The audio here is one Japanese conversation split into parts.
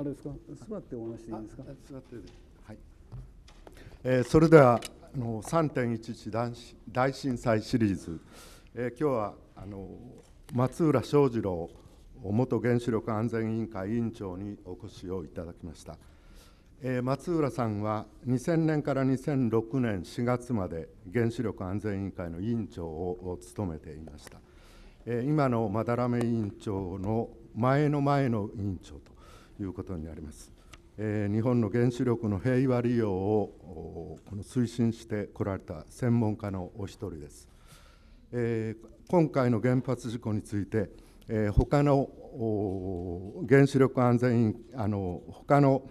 あれですか座ってお話いいですか座ってはい、えー、それではあの3.11大震災シリーズ、えー、今日はあの松浦翔二郎元原子力安全委員会委員長にお越しをいただきました、えー、松浦さんは2000年から2006年4月まで原子力安全委員会の委員長を務めていました、えー、今の斑目委員長の前の前の委員長ということになります。えー、日本の原子力の平和利用をこの推進してこられた専門家のお一人です。えー、今回の原発事故について、えー、他の原子力安全委員あの他の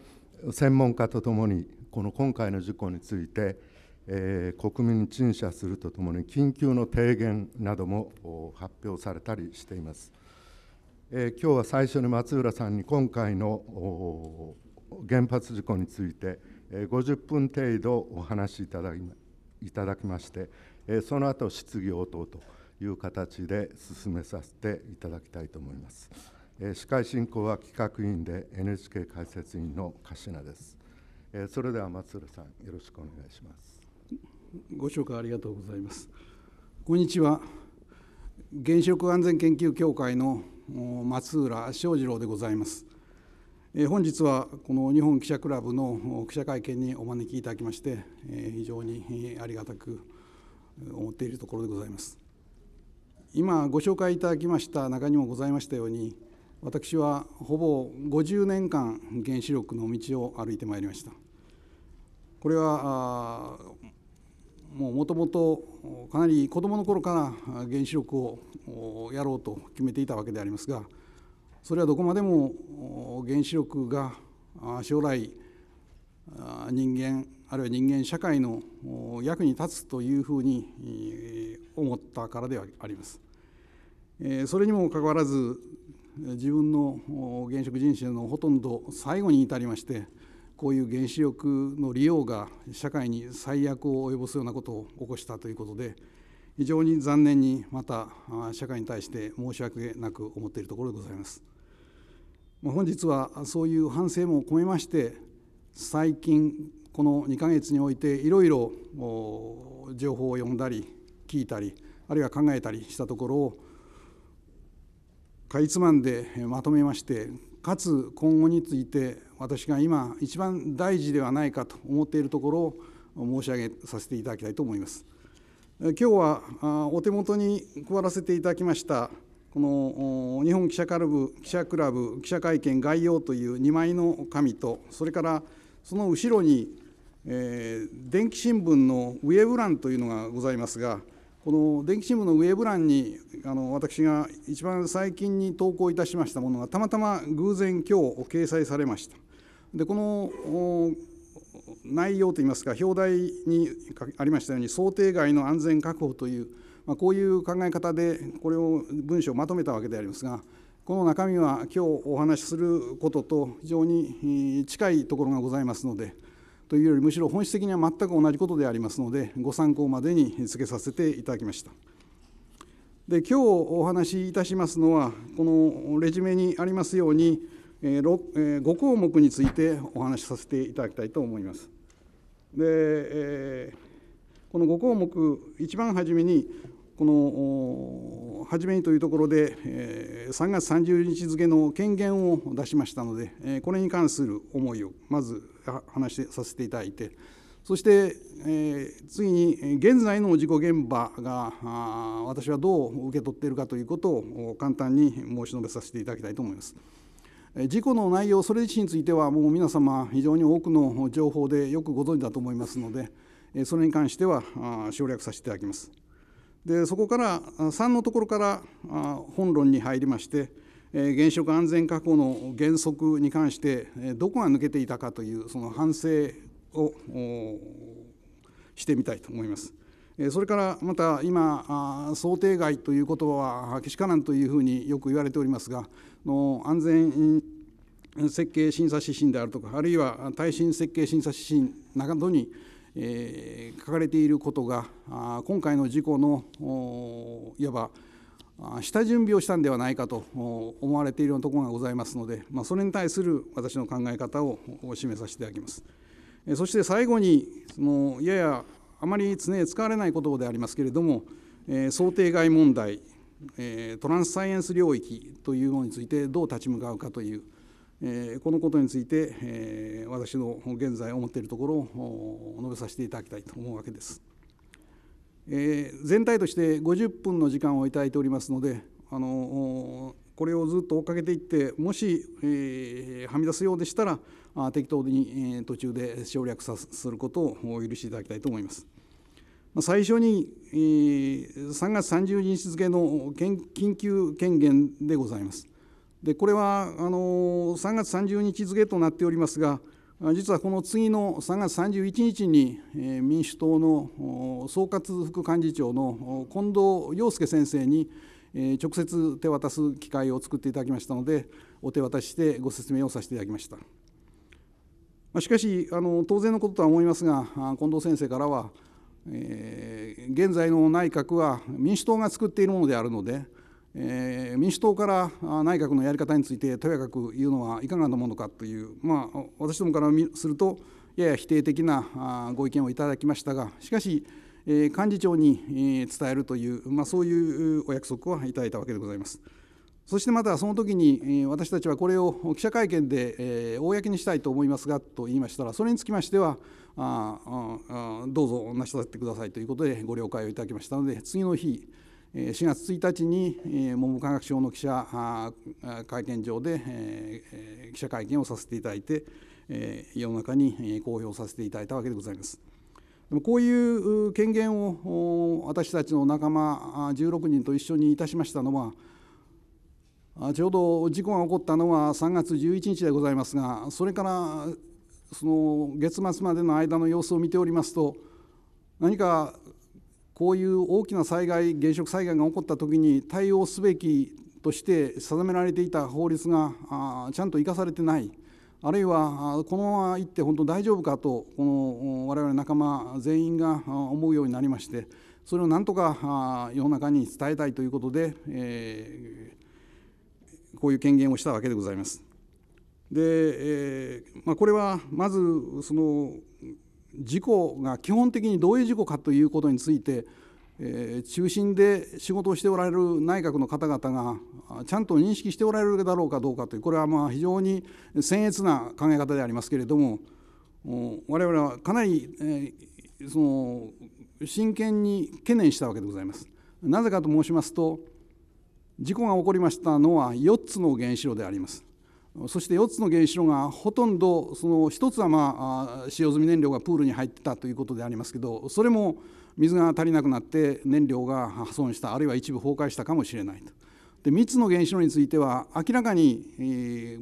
専門家とともにこの今回の事故について、えー、国民に陳謝するとともに緊急の提言なども発表されたりしています。えー、今日は最初に松浦さんに今回の原発事故について、えー、50分程度お話しいただいただきまして、えー、その後質疑応答という形で進めさせていただきたいと思います。えー、司会進行は企画委員で NHK 解説委員の柏です。えー、それでは松浦さんよろしくお願いします。ご紹介ありがとうございます。こんにちは。原子力安全研究協会の松浦翔二郎でございます。本日はこの日本記者クラブの記者会見にお招きいただきまして非常にありがたく思っているところでございます今ご紹介いただきました中にもございましたように私はほぼ50年間原子力の道を歩いてまいりましたこれはもともとかなり子どもの頃から原子力をやろうと決めていたわけでありますがそれはどこまでも原子力が将来人間あるいは人間社会の役に立つというふうに思ったからではあります。それにもかかわらず自分の現職人生のほとんど最後に至りましてこういう原子力の利用が社会に最悪を及ぼすようなことを起こしたということで非常に残念にまた社会に対して申し訳なく思っているところでございます。本日はそういう反省も込めまして最近この2ヶ月においていろいろ情報を読んだり聞いたりあるいは考えたりしたところをかいつまんでまとめましてかつ今後について私が今一番大事ではないかと思っているところを申し上げさせていただきたいと思います。今日はお手元に配らせていただきましたこの日本記者クラブ記者クラブ記者会見概要という2枚の紙とそれからその後ろに、えー、電気新聞のウェブ欄というのがございますがこの電気新聞のウェブ欄にあの私が一番最近に投稿いたしましたものがたまたま偶然今日掲載されました。でこの内容といいますか表題にありましたように想定外の安全確保という、まあ、こういう考え方でこれを文章をまとめたわけでありますがこの中身は今日お話しすることと非常に近いところがございますのでというよりむしろ本質的には全く同じことでありますのでご参考までにつけさせていただきました。で今日お話しいたしますのはこのレジュメにありますように5項目についてお話しさせていただきたいと思います。でこの5項目一番初めにこの初めにというところで3月30日付の権限を出しましたのでこれに関する思いをまず話させていただいてそして次に現在の事故現場が私はどう受け取っているかということを簡単に申し述べさせていただきたいと思います。事故の内容それ自身についてはもう皆様非常に多くの情報でよくご存知だと思いますのでそれに関しては省略させていただきます。でそこから3のところから本論に入りまして原子力安全確保の原則に関してどこが抜けていたかというその反省をしてみたいと思います。それからまた今想定外ということはけしからんというふうによく言われておりますがの安全設計審査指針であるとかあるいは耐震設計審査指針などにえー、書かれていることが今回の事故のいわば下準備をしたんではないかと思われているようなところがございますので、まあ、それに対する私の考え方を示させていただきます。そして最後にそのややあまり常に使われない言葉でありますけれども、えー、想定外問題、えー、トランスサイエンス領域というものについてどう立ち向かうかという、えー、このことについて、えー、私の現在思っているところを述べさせていただきたいと思うわけです。えー、全体として50分の時間を頂いておりますのであのこれをずっと追っかけていってもし、えー、はみ出すようでしたら適当に途中で省略さすることをお許しいただきたいと思います。最初に3月30日付の緊急権限でございます。でこれはあの3月30日付となっておりますが、実はこの次の3月31日に民主党の総括副幹事長の近藤陽介先生に直接手渡す機会を作っていただきましたのでお手渡しでご説明をさせていただきました。しかしあの当然のこととは思いますが近藤先生からは、えー、現在の内閣は民主党が作っているものであるので、えー、民主党から内閣のやり方についてとやかく言うのはいかがなものかという、まあ、私どもからするとやや否定的なご意見をいただきましたがしかし、え幹事長に伝えるという、まあ、そういうお約束はいただいたわけでございます。そしてまたその時に私たちはこれを記者会見で公にしたいと思いますがと言いましたらそれにつきましてはどうぞなさってくださいということでご了解をいただきましたので次の日4月1日に文部科学省の記者会見場で記者会見をさせていただいて世の中に公表させていただいたわけでございます。でもこういう権限を私たちの仲間16人と一緒にいたしましたのはちょうど事故が起こったのは3月11日でございますがそれからその月末までの間の様子を見ておりますと何かこういう大きな災害原色災害が起こった時に対応すべきとして定められていた法律がちゃんと生かされてないあるいはこのままいって本当大丈夫かとこの我々仲間全員が思うようになりましてそれをなんとか世の中に伝えたいということで、えこういう権限をしたわけでございます。で、えー、まあ、これはまずその事故が基本的にどういう事故かということについて、えー、中心で仕事をしておられる内閣の方々がちゃんと認識しておられるだろうかどうかというこれはまあ非常に僭越な考え方でありますけれども我々はかなり、えー、その真剣に懸念したわけでございます。なぜかと申しますと事故が起こりましたのは4つの原子炉でありますそして4つの原子炉がほとんどその1つはまあ使用済み燃料がプールに入ってたということでありますけどそれも水が足りなくなって燃料が破損したあるいは一部崩壊したかもしれないとで3つの原子炉については明らかに、えー、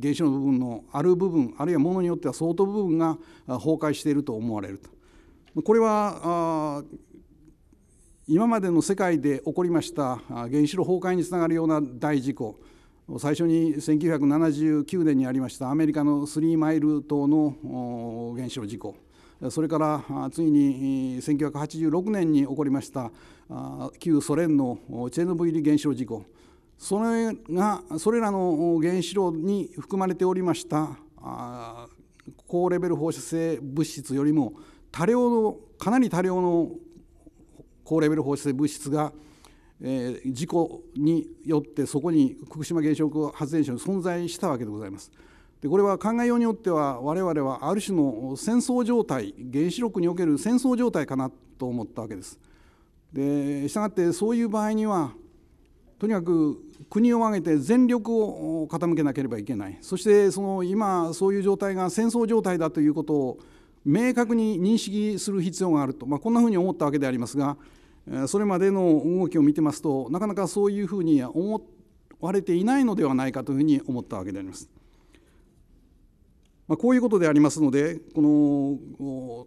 原子炉の部分のある部分あるいはものによっては相当部分が崩壊していると思われるとこれは今までの世界で起こりました原子炉崩壊につながるような大事故最初に1979年にありましたアメリカのスリーマイル島の原子炉事故それからついに1986年に起こりました旧ソ連のチェルノブイリ原子炉事故それがそれらの原子炉に含まれておりました高レベル放射性物質よりも多量のかなり多量の高レベル放射性物質が、えー、事故によってそこに福島原子力発電所に存在したわけでございます。でこれは考えようによっては我々はある種の戦争状態原子力における戦争状態かなと思ったわけです。でしたがってそういう場合にはとにかく国を挙げて全力を傾けなければいけないそしてその今そういう状態が戦争状態だということを明確に認識する必要があると、まあ、こんなふうに思ったわけでありますがそれまでの動きを見てますとなかなかそういうふうに思われていないのではないかというふうに思ったわけであります。まあ、こういうことでありますのでこの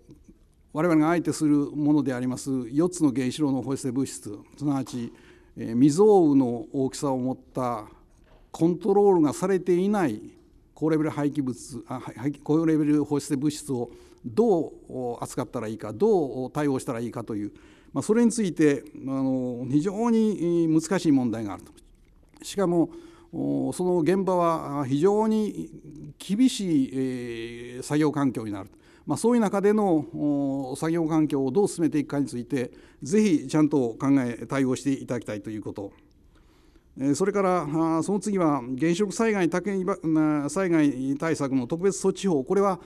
我々が相手するものであります4つの原子炉の放射性物質すなわち未曾有の大きさを持ったコントロールがされていない高レベル廃棄物あ高レベル放射性物質をどう扱ったらいいかどう対応したらいいかという、まあ、それについてあの非常に難しい問題があると。しかもその現場は非常に厳しい作業環境になる、まあ、そういう中での作業環境をどう進めていくかについてぜひちゃんと考え対応していただきたいということそれからその次は原子力災害災害対策の特別措置法これは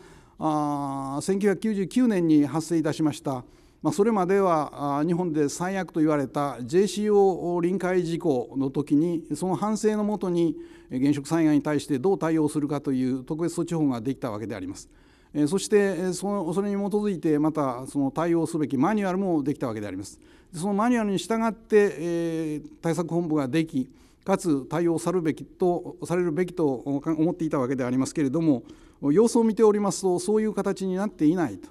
あ1999年に発生いたしました、まあ、それまでは日本で最悪と言われた JCO 臨界事項の時にその反省のもとに現職災害に対してどう対応するかという特別措置法ができたわけであります。そしてそのそれに基づいてまたその対応すべきマニュアルもできたわけであります。そのマニュアルに従って、え対策本部ができかつ対応さるべきとされるべきと思っていたわけでありますけれども様子を見ておりますとそういう形になっていないと。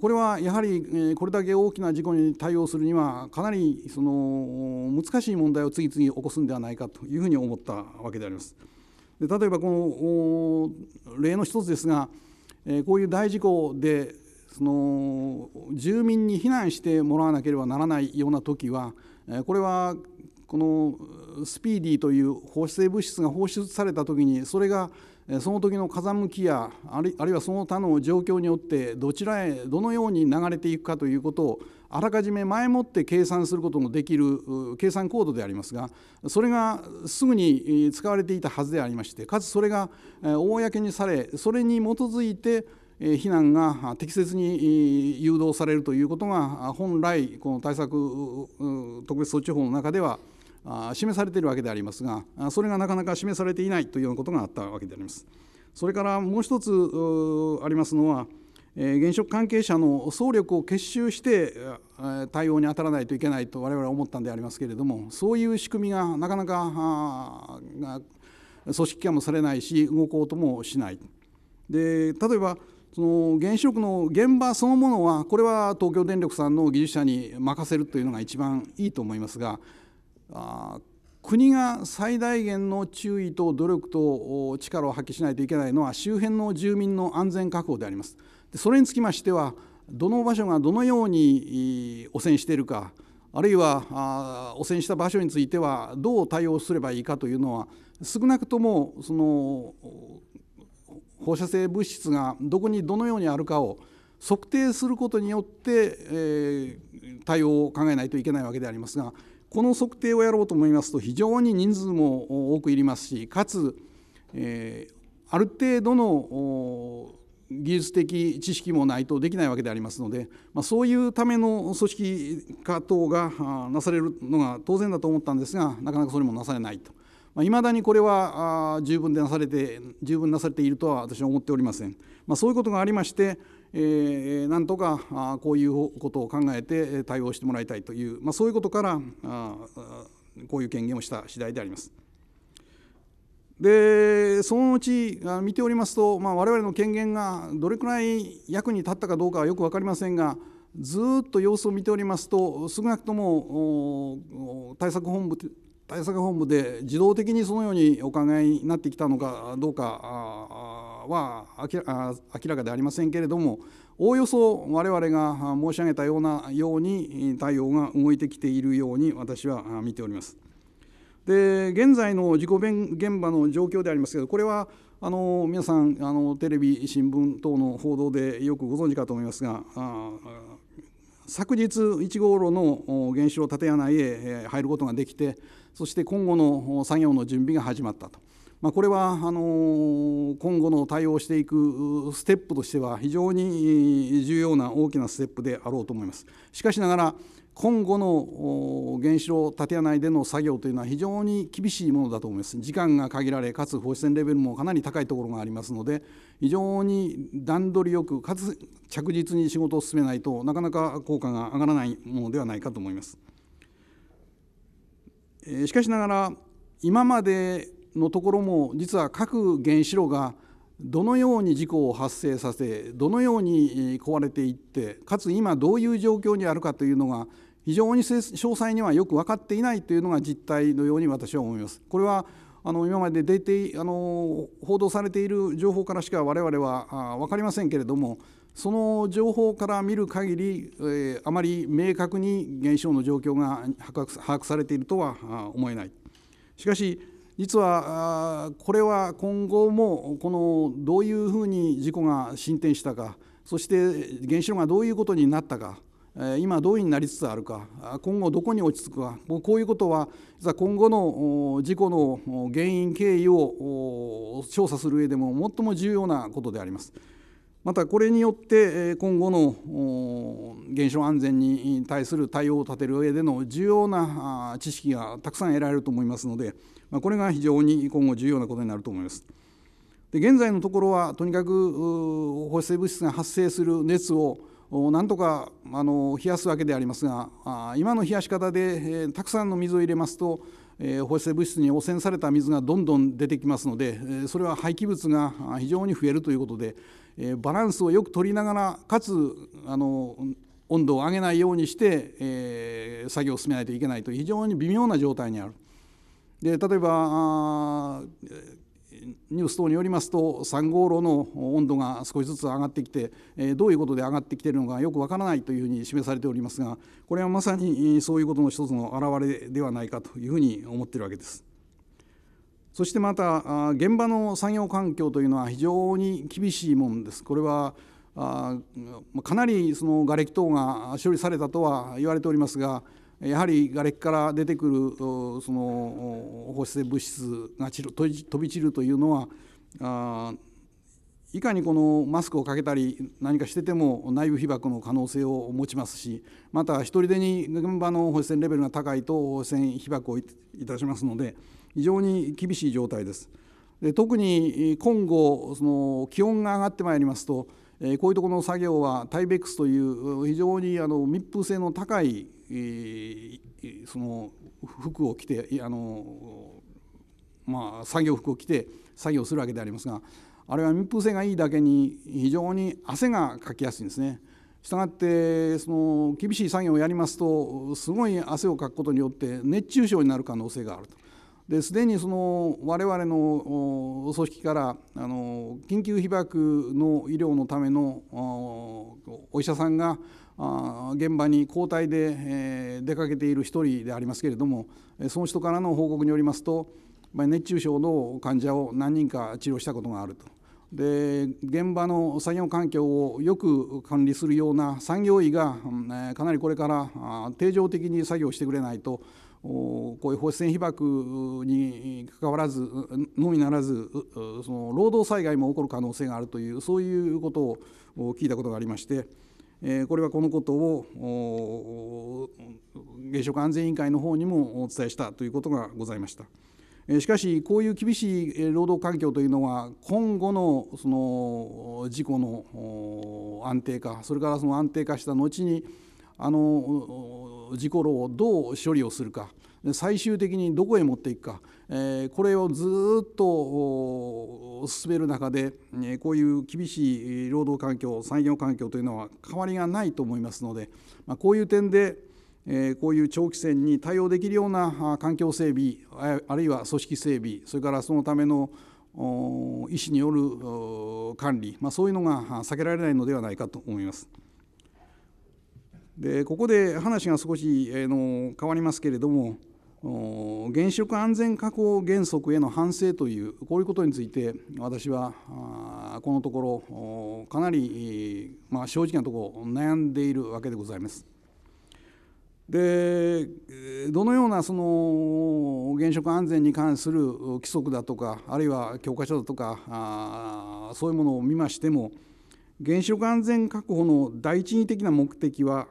これはやはりこれだけ大きな事故に対応するにはかなりその難しい問題を次々起こすんではないかというふうに思ったわけであります。で例えばこの例の一つですがこういう大事故でその住民に避難してもらわなければならないような時はこれはこのスピーディーという放射性物質が放出された時にそれがその時の風向きやあるいはその他の状況によってどちらへどのように流れていくかということをあらかじめ前もって計算することのできる計算コードでありますがそれがすぐに使われていたはずでありましてかつそれが公にされそれに基づいて避難が適切に誘導されるということが本来この対策特別措置法の中では示されているわけでありますがそれがなかなか示されていないというようなことがあったわけであります。それからもう一つありますのは現職関係者の総力を結集して対応に当たらないといけないと我々は思ったんでありますけれどもそういう仕組みがなかなか組織化もされないし動こうともしない。で例えばその原子力の現場そのものはこれは東京電力さんの技術者に任せるというのが一番いいと思いますがあ国が最大限の注意と努力と力を発揮しないといけないのは周辺の住民の安全確保であります。でそれにつきましてはどの場所がどのように汚染しているかあるいは汚染した場所についてはどう対応すればいいかというのは少なくともその放射性物質がどこにどのようにあるかを測定することによって、え対応を考えないといけないわけでありますがこの測定をやろうと思いますと非常に人数も多くいりますしかつ、えー、ある程度の技術的知識もないとできないわけでありますので、まあ、そういうための組織化等がなされるのが当然だと思ったんですがなかなかそれもなされないと。いまあ、未だにこれは十分でなされて十分なされているとは私は思っておりません。まあ、そういうことがありましてえなんとかこういうことを考えて対応してもらいたいという、まあ、そういうことからこういう権限をした次第であります。でそのうち見ておりますと、まあ、我々の権限がどれくらい役に立ったかどうかはよく分かりませんがずっと様子を見ておりますと少なくとも対策本部対策本部で自動的にそのようにお考えになってきたのかどうかは明らかでありませんけれどもおおよそ我々が申し上げたようなように対応が動いてきているように私は見ております。で現在の事故現場の状況でありますけどこれはあの皆さんあのテレビ新聞等の報道でよくご存知かと思いますが昨日1号炉の原子炉建屋内へ入ることができてそして今後の作業の準備が始まったと。まあ、これはあの今後の対応していくステップとしては非常に重要な大きなステップであろうと思います。しかしながら今後の原子炉建屋内での作業というのは非常に厳しいものだと思います。時間が限られ、かつ放射線レベルもかなり高いところがありますので、非常に段取りよく、かつ着実に仕事を進めないとなかなか効果が上がらないものではないかと思います。しかしながら、今までのところも実は各原子炉がどのように事故を発生させどのように壊れていってかつ今どういう状況にあるかというのが非常に詳細にはよく分かっていないというのが実態のように私は思います。これはあの今まで出てあの報道されている情報からしか我々は分かりませんけれどもその情報から見る限り、えー、あまり明確に減少の状況が把握されているとは思えない。しかし実はこれは今後もこのどういうふうに事故が進展したかそして原子炉がどういうことになったか今どういうになりつつあるか今後どこに落ち着くかこういうことは実は今後の事故の原因経緯を調査する上でも最も重要なことであります。またこれによって今後の原子炉安全に対する対応を立てる上での重要な知識がたくさん得られると思いますので。まあ、これが非常に今後重要なことになると思います。で現在のところはとにかく放射物質が発生する熱をなんとかあの冷やすわけでありますが今の冷やし方で、えたくさんの水を入れますと、え放射性物質に汚染された水がどんどん出てきますので、えそれは廃棄物が非常に増えるということで、えバランスをよく取りながらかつあの温度を上げないようにして、え作業を進めないといけないという非常に微妙な状態にある。で例えばニュース等によりますと3号炉の温度が少しずつ上がってきてどういうことで上がってきているのかよくわからないというふうに示されておりますがこれはまさにそういうことの一つの表れではないかというふうに思っているわけです。そしてまた現場の産業環境というのは非常に厳しいものです。これはかなりその瓦礫等が処理されたとは言われておりますがやはり瓦礫から出てくるその放射性物質が散る飛び散るというのはあいかにこのマスクをかけたり何かしてても内部被曝の可能性を持ちますしまた一人でに現場の放射線レベルが高いと放射線被曝をいたしますので非常に厳しい状態です。で特に今後その気温が上がってまいりますとえこういうところの作業はタイベックスという非常にあの密封性の高いえその服を着てあの、まあ、作業服を着て作業するわけでありますがあれは密封性がいいだけに非常に汗がかきやすいんですね。したがってその厳しい作業をやりますとすごい汗をかくことによって熱中症になる可能性があると。ですでにその我々の組織からあの緊急被爆の医療のためのお医者さんが現場に交代で出かけている一人でありますけれどもその人からの報告によりますと熱中症の患者を何人か治療したことがあるとで現場の作業環境をよく管理するような産業医がかなりこれから定常的に作業してくれないとこういう放射線被曝にかかわらずのみならずその労働災害も起こる可能性があるというそういうことを聞いたことがありまして。これはこのことを原子力安全委員会の方にもお伝えしたということがございました。しかし、こういう厳しい労働環境というのは、今後のその事故の安定化、それからその安定化した後に、あの事故炉をどう処理をするか、最終的にどこへ持っていくか、これをずっと進める中でこういう厳しい労働環境産業環境というのは変わりがないと思いますのでこういう点でこういう長期戦に対応できるような環境整備あるいは組織整備それからそのための医師による管理、まあ、そういうのが避けられないのではないかと思います。でここで話が少し、えの変わりますけれども原子力安全確保原則への反省というこういうことについて私はこのところかなり、まあ、正直なところ悩んでいるわけでございます。でどのようなその原子力安全に関する規則だとかあるいは教科書だとかそういうものを見ましても原子力安全確保の第一義的な目的は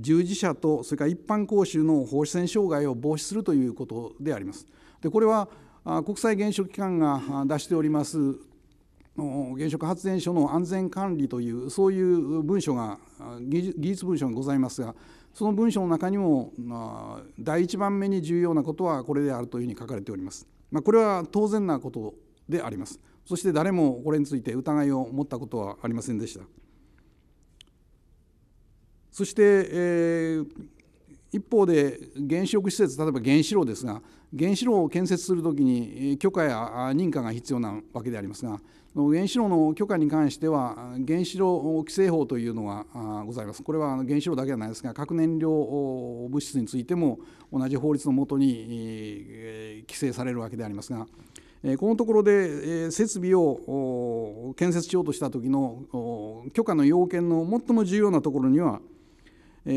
従事者とそれから一般講習の放射線障害を防止するということであります。でこれは国際原子力機関が出しております原子力発電所の安全管理というそういう文書が技術文書がございますがその文書の中にも第1番目に重要なことはこれであるというふうに書かれております。まあ、これは当然なことであります。そして誰もこれについて疑いを持ったことはありませんでした。そして、えー、一方で原子力施設例えば原子炉ですが原子炉を建設するときに許可や認可が必要なわけでありますが原子炉の許可に関しては原子炉規制法というのがございますこれは原子炉だけではないですが核燃料物質についても同じ法律のもとに規制されるわけでありますがこのところで設備を建設しようとした時の許可の要件の最も重要なところには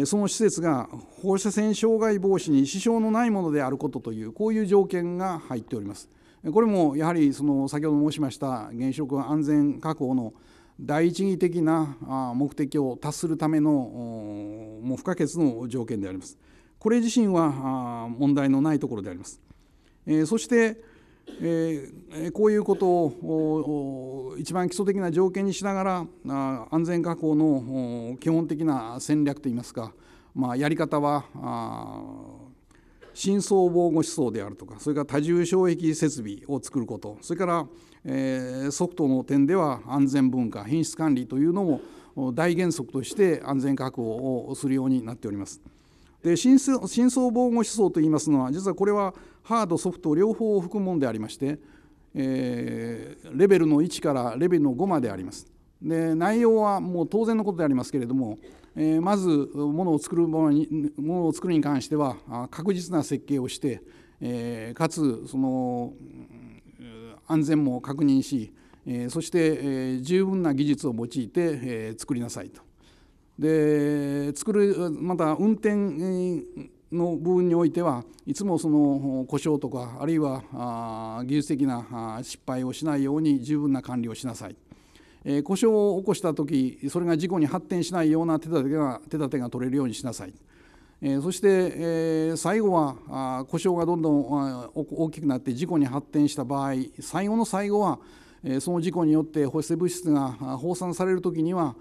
その施設が放射線障害防止に支障のないものであることというこういう条件が入っております。これもやはりその先ほど申しました原子力安全確保の第一義的な目的を達するためのもう不可欠の条件であります。これ自身は問題のないところであります。そしてえこういうことを一番基礎的な条件にしながら安全確保の基本的な戦略といいますか、まあ、やり方は深層防護思想であるとかそれから多重障壁設備を作ることそれから、えソフトの点では安全文化品質管理というのも大原則として安全確保をするようになっております。で深層深層防護思想といいますのは実はこれはハードソフト両方を含むものでありまして、えー、レベルの1からレベルの5まであります。で内容はもう当然のことでありますけれども、えー、まずものを作るものにものを作るに関しては確実な設計をして、えー、かつその安全も確認し、えー、そして、えー、十分な技術を用いて、えー、作りなさいとで作るまた運転の部分においてはいつもその故障とかあるいは技術的な失敗をしないように十分な管理をしなさい。故障を起こした時それが事故に発展しないような手立てが手立てが取れるようにしなさい。そして最後は故障がどんどん大きくなって事故に発展した場合最後の最後はその事故によって放射性物質が放散される時には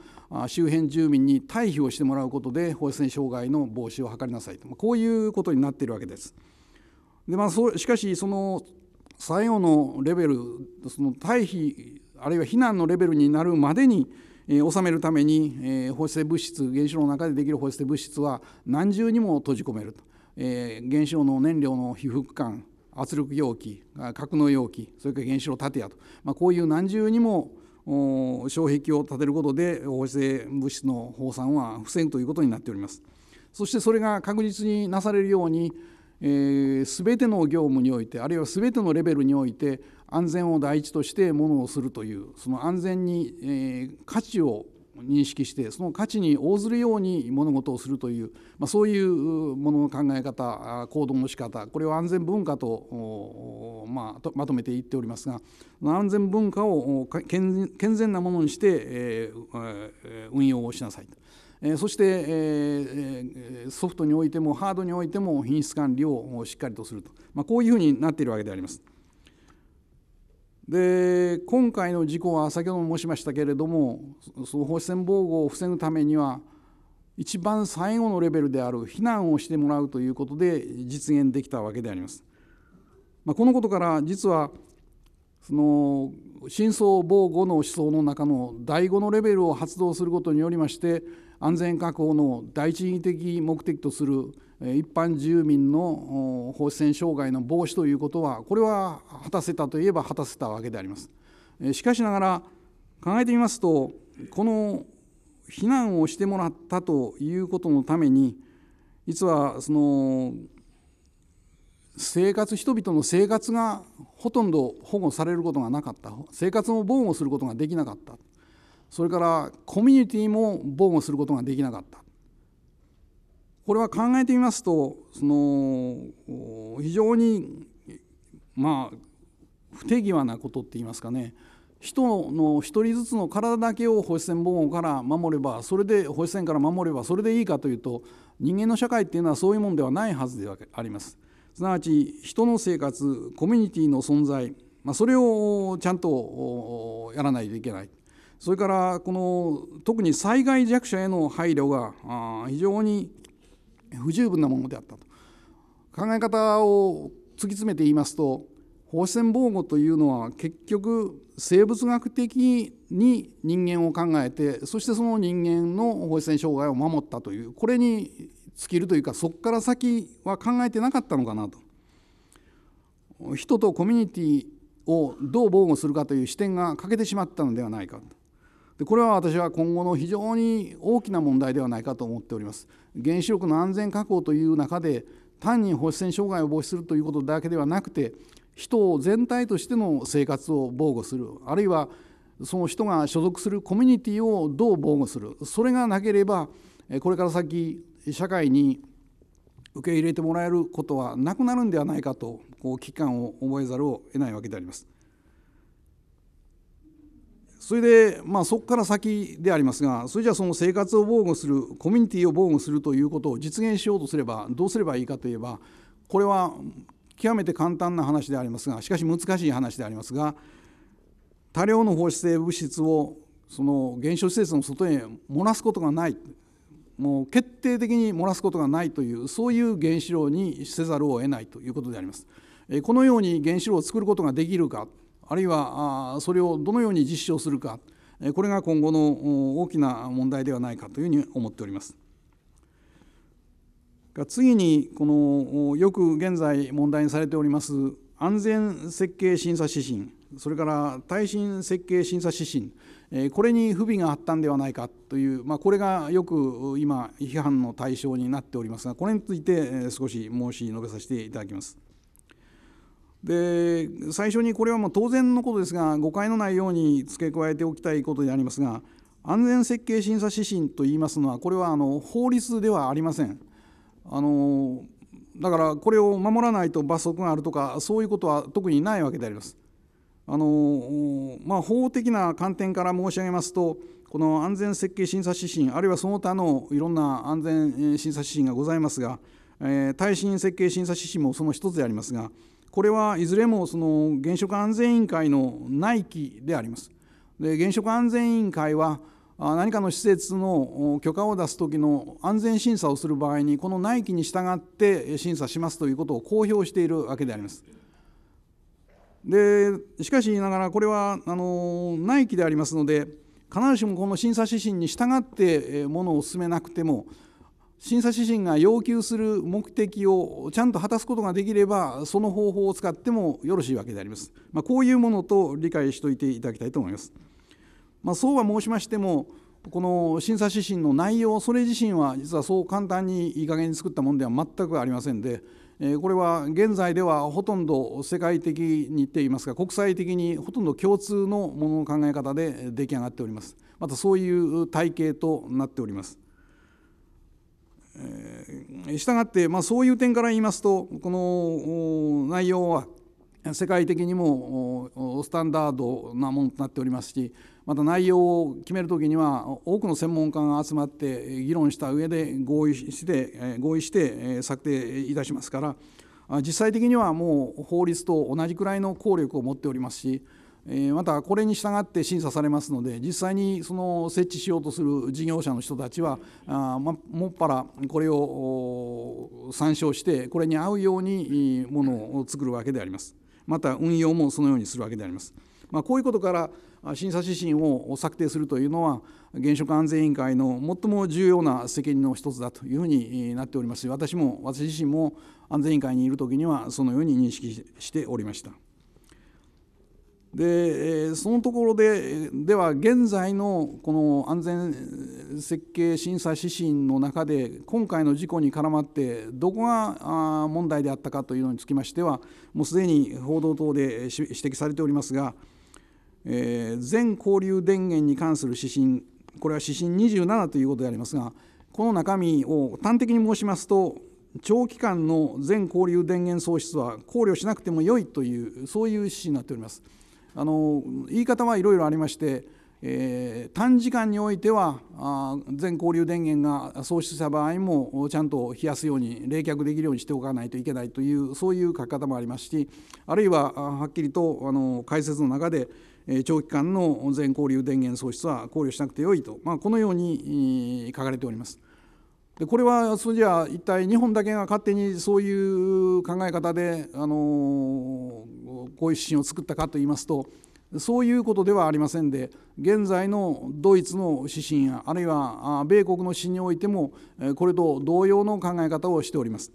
周辺住民に退避をしてもらうことで放射線障害の防止を図りなさいとこういうことになっているわけです。でまあ、そうしかしその最後のレベルその退避あるいは避難のレベルになるまでに収めるために放射性物質原子炉の中でできる放射性物質は何重にも閉じ込めると、えー、原子炉の燃料の被覆管圧力容器格納容器それから原子炉建屋と、まあ、こういう何重にも障壁を立てることで放射性物質の放散は防ぐということになっておりますそしてそれが確実になされるように、えー、全ての業務においてあるいは全てのレベルにおいて安全を第一としてものをするというその安全に、えー、価値を認識してその価値に応ずるように物事をするという、まあ、そういうものの考え方行動の仕方これを安全文化と,、まあ、とまとめて言っておりますが安全文化を健全なものにして、えー、運用をしなさいと。そしてソフトにおいてもハードにおいても品質管理をしっかりとすると、まあ、こういうふうになっているわけであります。で今回の事故は先ほども申しましたけれどもその放射線防護を防ぐためには一番最後のレベルである避難をしてもらうということで実現できたわけであります。まあ、このことから実はその真相防護の思想の中の第5のレベルを発動することによりまして安全確保の第一義的目的とする一般住民の放射線障害の防止ということはこれは果たせたといえば果たせたわけであります。しかしながら考えてみますとこの避難をしてもらったということのために実はその生活人々の生活がほとんど保護されることがなかった生活を防護することができなかったそれからコミュニティも防護することができなかったこれは考えてみますとその非常にまあ不手際なことって言いますかね人の1人ずつの体だけを放射線防護から守ればそれで放射線から守ればそれでいいかというと人間の社会っていうのはそういうもんではないはずであります。すなわち人の生活コミュニティの存在、まあ、それをちゃんとやらないといけない。それからこの特に災害弱者への配慮が非常に不十分なものであったと考え方を突き詰めて言いますと放射線防護というのは結局生物学的に人間を考えてそしてその人間の放射線障害を守ったというこれに尽きるというかそこから先は考えてなかったのかなと。人とコミュニティをどう防護するかという視点が欠けてしまったのではないかと。でこれは私は今後の非常に大きな問題ではないかと思っております。原子力の安全確保という中で単に放射線障害を防止するということだけではなくて人を全体としての生活を防護するあるいはその人が所属するコミュニティをどう防護するそれがなければこれから先社会に受け入れてもらえることはなくなるんではないかとこう危機感を覚えざるを得ないわけであります。それで、まあ、そこから先でありますがそれじゃあその生活を防護するコミュニティを防護するということを実現しようとすればどうすればいいかといえばこれは極めて簡単な話でありますがしかし難しい話でありますが多量の放射性物質をその原子施設の外へ漏らすことがないもう決定的に漏らすことがないというそういう原子炉にせざるを得ないということであります。このように原子炉を作ることができるかあるいはそれをどのように実証するかこれが今後の大きな問題ではないかというふうに思っております。次にこのよく現在問題にされております安全設計審査指針それから耐震設計審査指針これに不備があったんではないかという、まあ、これがよく今批判の対象になっておりますがこれについて少し申し述べさせていただきます。で最初にこれはもう当然のことですが誤解のないように付け加えておきたいことでありますが安全設計審査指針といいますのはこれはあの法律ではありませんあのだからこれを守らないと罰則があるとかそういうことは特にないわけでありますあの、まあ、法的な観点から申し上げますとこの安全設計審査指針あるいはその他のいろんな安全審査指針がございますが、えー、耐震設計審査指針もその一つでありますがこれはいずれもその原子力安全委員会の内規であります。で原子力安全委員会は何かの施設の許可を出す時の安全審査をする場合にこの内規に従って審査しますということを公表しているわけであります。でしかしながらこれはあの内規でありますので必ずしもこの審査指針に従ってものを進めなくても審査指針が要求する目的をちゃんと果たすことができればその方法を使ってもよろしいわけであります。まあ、こういうものと理解しておいていただきたいと思います。まあ、そうは申しましてもこの審査指針の内容それ自身は実はそう簡単にいい加減に作ったものでは全くありませんでこれは現在ではほとんど世界的にといいますか国際的にほとんど共通のものの考え方で出来上がっております。またそういう体系となっております。したがって、まあ、そういう点から言いますとこの内容は世界的にもスタンダードなものとなっておりますしまた内容を決める時には多くの専門家が集まって議論した上で合意して合意して策定いたしますから実際的にはもう法律と同じくらいの効力を持っておりますしまたこれに従って審査されますので実際にその設置しようとする事業者の人たちはもっぱらこれを参照してこれに合うようにものを作るわけでありますまた運用もそのようにするわけであります、まあ、こういうことから審査指針を策定するというのは現職安全委員会の最も重要な責任の一つだというふうになっておりますし私も私自身も安全委員会にいる時にはそのように認識しておりました。でそのところででは現在のこの安全設計審査指針の中で今回の事故に絡まってどこが問題であったかというのにつきましてはもうすでに報道等で指摘されておりますが、全交流電源に関する指針これは指針27ということでありますがこの中身を端的に申しますと長期間の全交流電源喪失は考慮しなくてもよいというそういう指針になっております。あの言い方はいろいろありまして、えー、短時間においては全交流電源が喪失した場合もちゃんと冷やすように冷却できるようにしておかないといけないというそういう書き方もありますしあるいははっきりとあの解説の中で長期間の全交流電源喪失は考慮しなくてよいと、まあ、このように書かれております。でこれはそれじゃあ一体日本だけが勝手にそういう考え方で、あのこういう指針を作ったかといいますとそういうことではありませんで現在のドイツの指針やあるいは米国の指針においてもこれと同様の考え方をしております。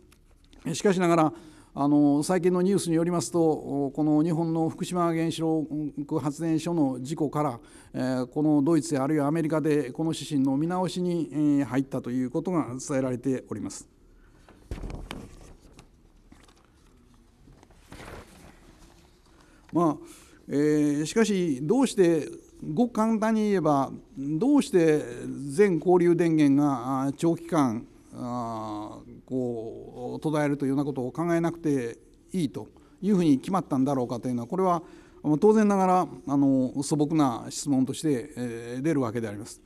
しかしながらあの最近のニュースによりますとこの日本の福島原子力発電所の事故から、えこのドイツやあるいはアメリカでこの指針の見直しに、え入ったということが伝えられております。まあえー、しかしどうしてごく簡単に言えばどうして全交流電源が長期間こう途絶えるというようなことを考えなくていいというふうに決まったんだろうかというのはこれは当然ながらあの素朴な質問として出るわけであります。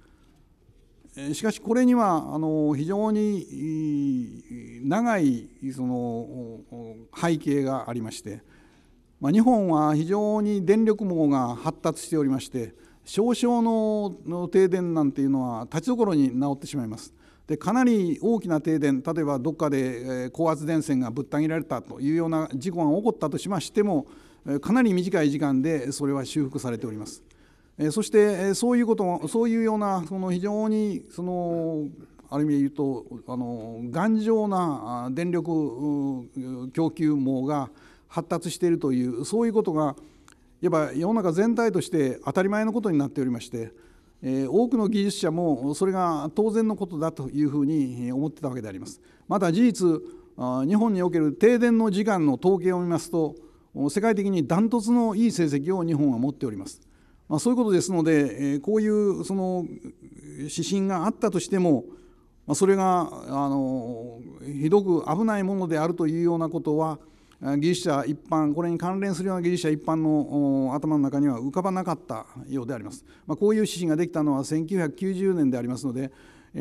しかしこれにはあの非常に長いその背景がありまして、まあ、日本は非常に電力網が発達しておりまして少々の停電なんていうのは立ちどころに治ってしまいます。でかなり大きな停電例えばどっかで高圧電線がぶった切られたというような事故が起こったとしましてもかなり短い時間でそれは修復されております。そしてそういうこともそういうようなその非常にそのある意味で言うとあの頑丈な電力供給網が発達しているというそういうことがやっぱ世の中全体として当たり前のことになっておりまして。多くの技術者もそれが当然のことだというふうに思ってたわけであります。また事実日本における停電の時間の統計を見ますと世界的にダントツのいい成績を日本は持っております。まあ、そういうことですのでこういうその指針があったとしてもそれがあのひどく危ないものであるというようなことは技術者一般これに関連するような技術者一般の頭の中には浮かばなかったようであります、まあ、こういう指針ができたのは1990年でありますので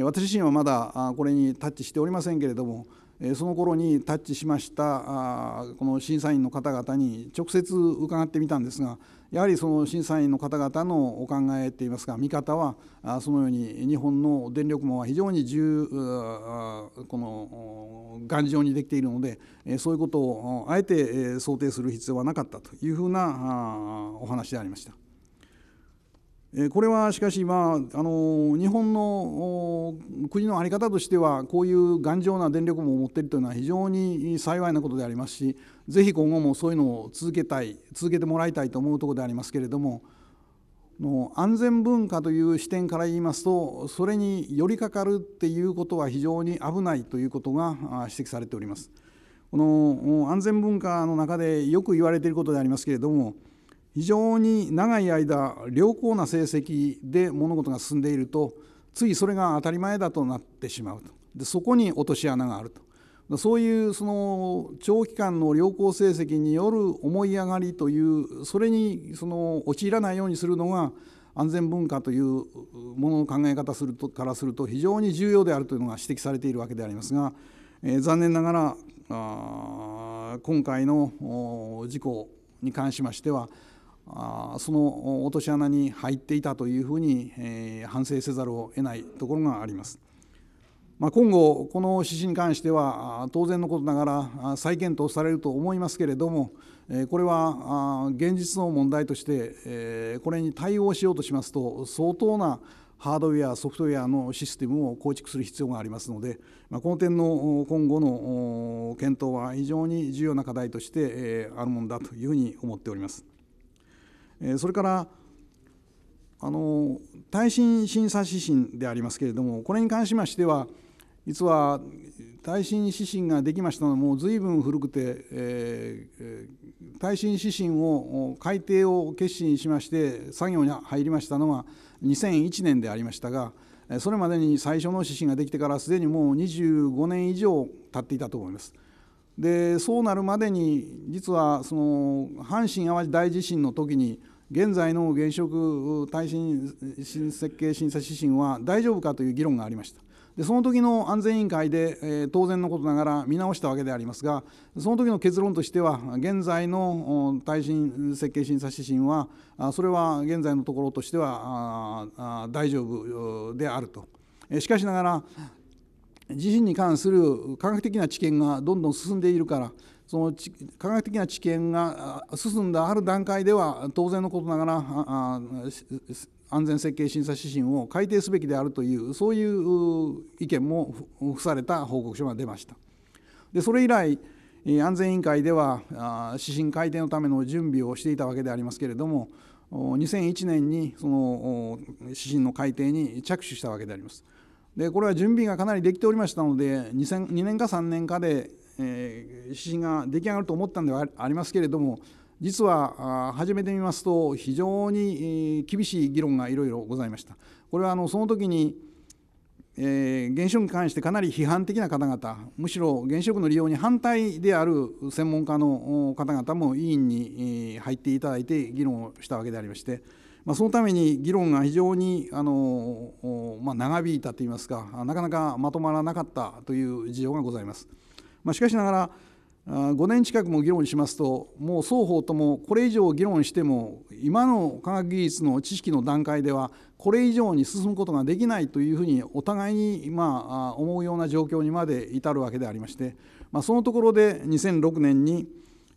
私自身はまだこれにタッチしておりませんけれどもその頃にタッチしましたこの審査員の方々に直接伺ってみたんですがやはりその審査員の方々のお考えといいますか見方はそのように日本の電力網は非常に重この頑丈にできているのでそういうことをあえて想定する必要はなかったというふうなお話でありました。これはしかし今あの日本の国の在り方としてはこういう頑丈な電力網を持っているというのは非常に幸いなことでありますしぜひ今後もそういうのを続けたい続けてもらいたいと思うとこでありますけれどもの安全文化という視点から言いますとそれに寄りかかるっていうことは非常に危ないということが指摘されております。この安全文化の中でよく言われていることでありますけれども非常に長い間良好な成績で物事が進んでいるとついそれが当たり前だとなってしまうとでそこに落とし穴があるとそういうその長期間の良好成績による思い上がりというそれにその陥らないようにするのが安全文化というものの考え方するとからすると非常に重要であるというのが指摘されているわけでありますが、えー、残念ながらあ今回の事故に関しましてはあその落とし穴に入っていたというふうに、えー、反省せざるを得ないところがあります。まあ、今後この指針に関しては当然のことながら再検討されると思いますけれどもこれは現実の問題としてこれに対応しようとしますと相当なハードウェアソフトウェアのシステムを構築する必要がありますのでこの点の今後の検討は非常に重要な課題としてあるものだというふうに思っております。それからあの耐震審査指針でありますけれどもこれに関しましては実は耐震指針ができましたのもう随分古くて、えー、耐震指針を改定を決心しまして作業に入りましたのは2001年でありましたがそれまでに最初の指針ができてからすでにもう25年以上経っていたと思います。でそうなるまでに実はその阪神・淡路大地震の時に現在の原子力耐震設計審査指針は大丈夫かという議論がありました。でその時の安全委員会で、えー、当然のことながら見直したわけでありますがその時の結論としては現在の耐震設計審査指針はそれは現在のところとしては大丈夫であると。しかしながら地震に関する科学的な知見がどんどん進んでいるからその科学的な知見が進んだある段階では当然のことながら安全設計審査指針を改定すべきであるというそういう意見も付された報告書が出ました。でそれ以来安全委員会では指針改定のための準備をしていたわけでありますけれども2001年にその指針の改定に着手したわけであります。でこれは準備がかなりできておりましたので 2, 2年か3年かで、えー、指針が出来上がると思ったんではありますけれども実は始めてみますと非常に厳しい議論がいろいろございました。これはあのその時にえ原子力に関してかなり批判的な方々むしろ原子力の利用に反対である専門家の方々も委員に入っていただいて議論をしたわけでありまして、まあ、そのために議論が非常にあの、まあ、長引いたといいますかなかなかまとまらなかったという事情がございます。まあ、しかしながら5年近くも議論しますともう双方ともこれ以上議論しても今の科学技術の知識の段階ではこれ以上に進むことができないというふうにお互いにまあ思うような状況にまで至るわけでありまして、まあ、そのところで2006年に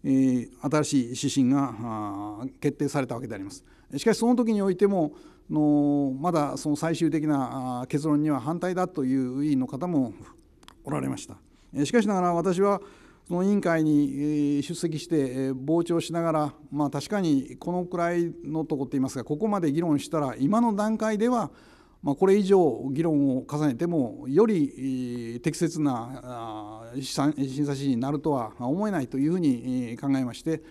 新しい指針が決定されたわけであります。しかしその時においてものまだその最終的な結論には反対だという委員の方もおられました。しかしながら私はその委員会に出席して傍聴しながら、まあ、確かにこのくらいのとこっていいますかここまで議論したら今の段階ではまあ、これ以上議論を重ねてもより適切な審査指示になるとは思えないというふうに考えまして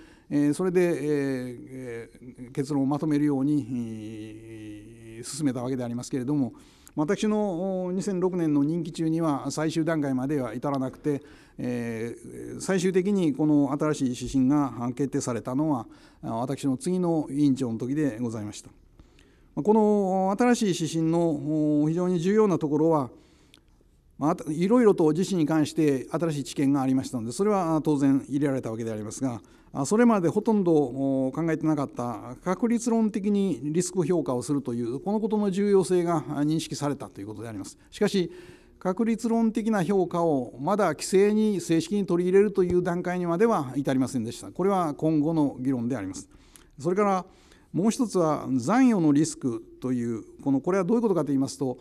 それで結論をまとめるように進めたわけでありますけれども私の2006年の任期中には最終段階までは至らなくてえー、最終的にこの新しい指針が決定されたのは私の次の委員長の時でございました。この新しい指針の非常に重要なところは、まいろいろと自身に関して新しい知見がありましたのでそれは当然入れられたわけでありますがそれまでほとんど考えてなかった確率論的にリスク評価をするというこのことの重要性が認識されたということであります。しかし確率論的な評価をまだ規制に正式に取り入れるという段階にまでは至りませんでした。これは今後の議論であります。それからもう一つは残余のリスクというこのこれはどういうことかと言いますと、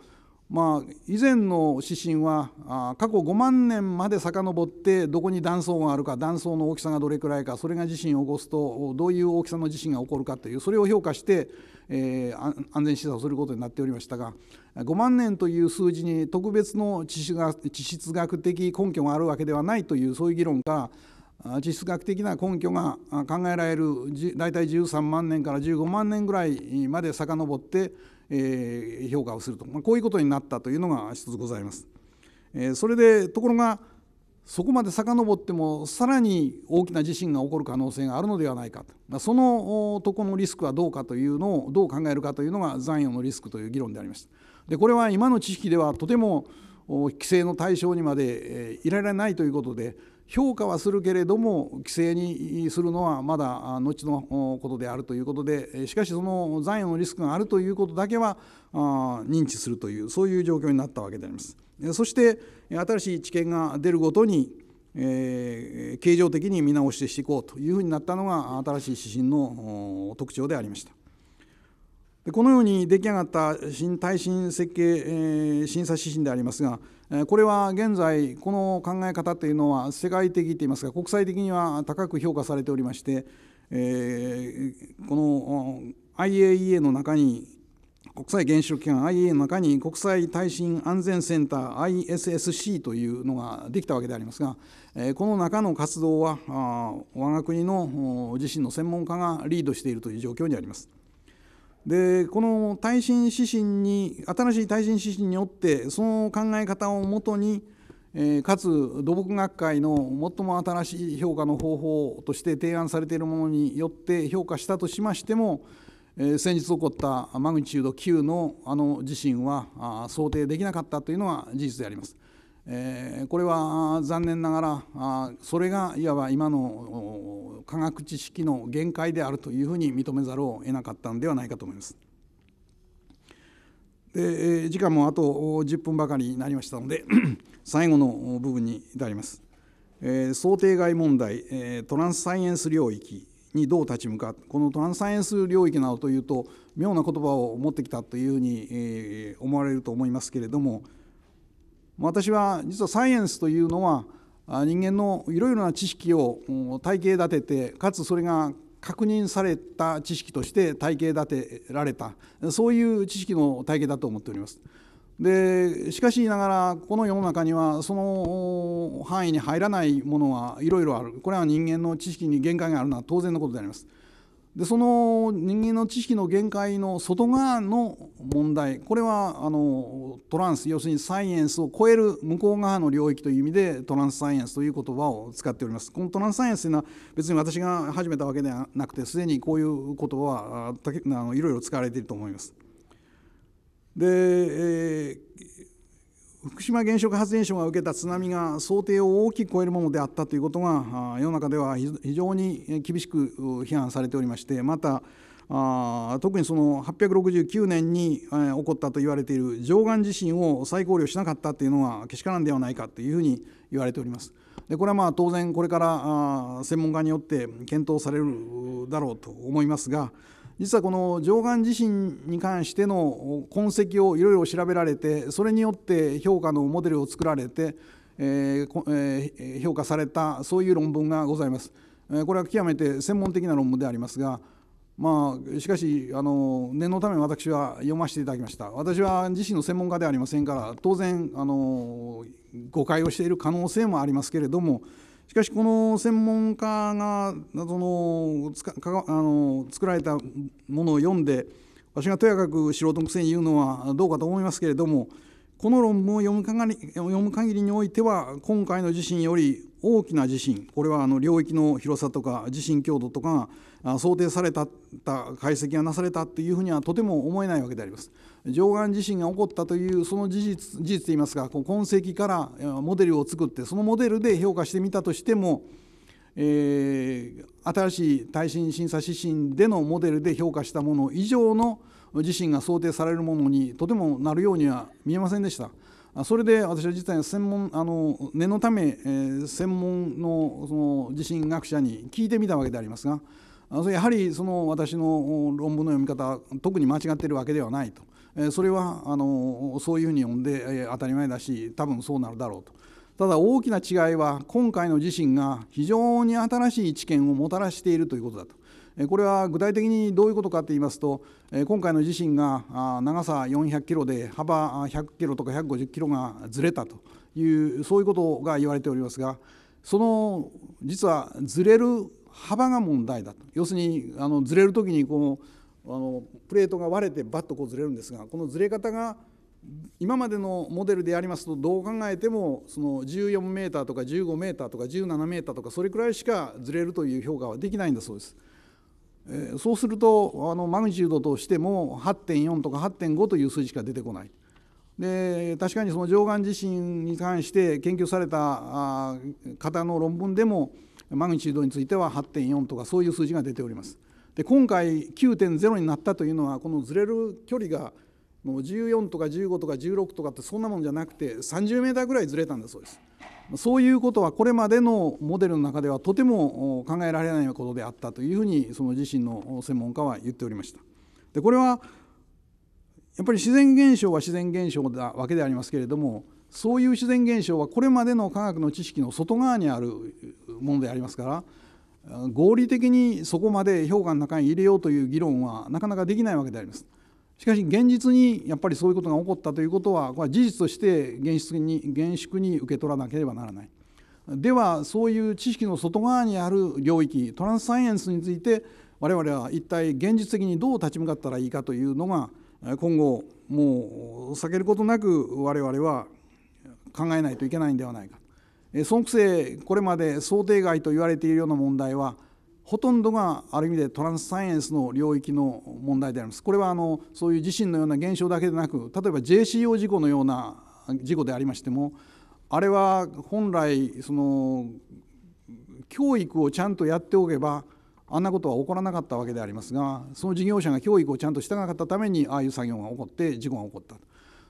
まあ、以前の指針は過去5万年まで遡ってどこに断層があるか断層の大きさがどれくらいかそれが地震を起こすとどういう大きさの地震が起こるかというそれを評価して、えー、安全審査をすることになっておりましたが5万年という数字に特別の地質学的根拠があるわけではないというそういう議論から地質学的な根拠が考えられる大体13万年から15万年ぐらいまで遡って評価をすると、まあ、こういうことになったというのが一つございます。それでところがそこまで遡ってもさらに大きな地震が起こる可能性があるのではないかとそのとこのリスクはどうかというのをどう考えるかというのが残余のリスクという議論でありました。でこれは今の知識ではとても規制の対象にまでいられないということで評価はするけれども規制にするのはまだ後のことであるということでしかしその残余のリスクがあるということだけは認知するというそういう状況になったわけであります。そして新しい知見が出るごとにえー、形状的に見直していこうというふうになったのが新しい指針の特徴でありました。でこのように出来上がった新耐震設計、えー、審査指針でありますがこれは現在この考え方というのは世界的といいますか国際的には高く評価されておりまして、えー、この IAEA の中に国際原子力機関 IAEA の中に国際耐震安全センター ISSC というのができたわけでありますがこの中の活動は我が国の自身の専門家がリードしているという状況にあります。でこの耐震指針に新しい耐震指針によってその考え方をもとに、えー、かつ土木学会の最も新しい評価の方法として提案されているものによって評価したとしましても、えー、先日起こったマグニチュード9のあの地震は想定できなかったというのは事実であります。えー、これは残念ながらあそれがいわば今の科学知識の限界であるというふうに認めざるを得なかったんではないかと思います。で時間もあと10分ばかりになりましたので 最後の部分に至ります。えー、想定外問題、えトランスサイエンス領域にどう立ち向かうこのトランスサイエンス領域などというと妙な言葉を持ってきたというふうに、え思われると思いますけれども私は実はサイエンスというのは人間のいろいろな知識を体系立ててかつそれが確認された知識として体系立てられたそういう知識の体系だと思っております。でしかしながらこの世の中にはその範囲に入らないものはいろいろあるこれは人間の知識に限界があるのは当然のことであります。でその人間の知識の限界の外側の問題これはあのトランス要するにサイエンスを超える向こう側の領域という意味でトランスサイエンスという言葉を使っておりますこのトランスサイエンスというのは別に私が始めたわけではなくてすでにこういう言葉はいろいろ使われていると思います。で、えー福島原子力発電所が受けた津波が想定を大きく超えるものであったということが世の中では非常に厳しく批判されておりましてまた特にその869年に起こったと言われている上岸地震を再考慮しなかったというのはけしからんではないかというふうに言われております。でこれはまあ当然これから専門家によって検討されるだろうと思いますが実はこの上岸地震に関しての痕跡をいろいろ調べられてそれによって評価のモデルを作られて、えー、評価されたそういう論文がございます。これは極めて専門的な論文でありますが、まあ、しかしあの念のため私は読ませていただきました私は自身の専門家ではありませんから当然あの誤解をしている可能性もありますけれどもしかしこの専門家がそのつかかあの作られたものを読んでわしがとやかく素人のくせに言うのはどうかと思いますけれどもこの論文を読むかり読む限りにおいては今回の地震より大きな地震これはあの領域の広さとか地震強度とかが想定された解析がなされたというふうにはとても思えないわけであります。上岸地震が起こったというその事実事実といいますか痕跡からモデルを作ってそのモデルで評価してみたとしても、えー、新しい耐震審査指針でのモデルで評価したもの以上の地震が想定されるものにとてもなるようには見えませんでした。それで私は実は専門あの念のため、えー、専門のその地震学者に聞いてみたわけでありますがやはりその私の論文の読み方特に間違っているわけではないと。それはあのそういうふうに呼んで当たり前だし多分そうなるだろうと。ただ大きな違いは今回の地震が非常に新しい知見をもたらしているということだと。これは具体的にどういうことかと言いますと今回の地震が長さ400キロで幅100キロとか150キロがずれたというそういうことが言われておりますがその実はずれる幅が問題だと要するにあのずれる時にこうあのプレートが割れてバッとこうずれるんですがこのずれ方が今までのモデルでやりますとどう考えてもその14メーターとか15メーターとか17メーターとかそれくらいしかずれるという評価はできないんだそうです。えそうするとあのマグニチュードとしても8.4とか8.5という数字しか出てこない。で確かにその上岸地震に関して研究された方の論文でもマグニチュードについては8.4とかそういう数字が出ております。で今回9.0になったというのはこのずれる距離がもう14とか15とか16とかってそんなもんじゃなくて30メーターぐらいずれたんだそうです。そういうことはこれまでのモデルの中ではとても考えられないことであったというふうにその自身の専門家は言っておりました。でこれはやっぱり自然現象は自然現象だわけでありますけれどもそういう自然現象はこれまでの科学の知識の外側にあるものでありますから合理的にそこまで評価の中に入れようという議論はなかなかできないわけであります。しかし現実にやっぱりそういうことが起こったということはこれは事実として厳粛に厳粛に受け取らなければならない。ではそういう知識の外側にある領域トランスサイエンスについて我々は一体現実的にどう立ち向かったらいいかというのが今後もう避けることなく我々は考えないといけないんではないかのくせ、これまで想定外と言われているような問題はほとんどがある意味でトランスサイエンスの領域の問題であります。これはあのそういう地震のような現象だけでなく例えば JCO 事故のような事故でありましてもあれは本来その教育をちゃんとやっておけばあんなことは起こらなかったわけでありますがその事業者が教育をちゃんとしてなかったためにああいう作業が起こって事故が起こったと。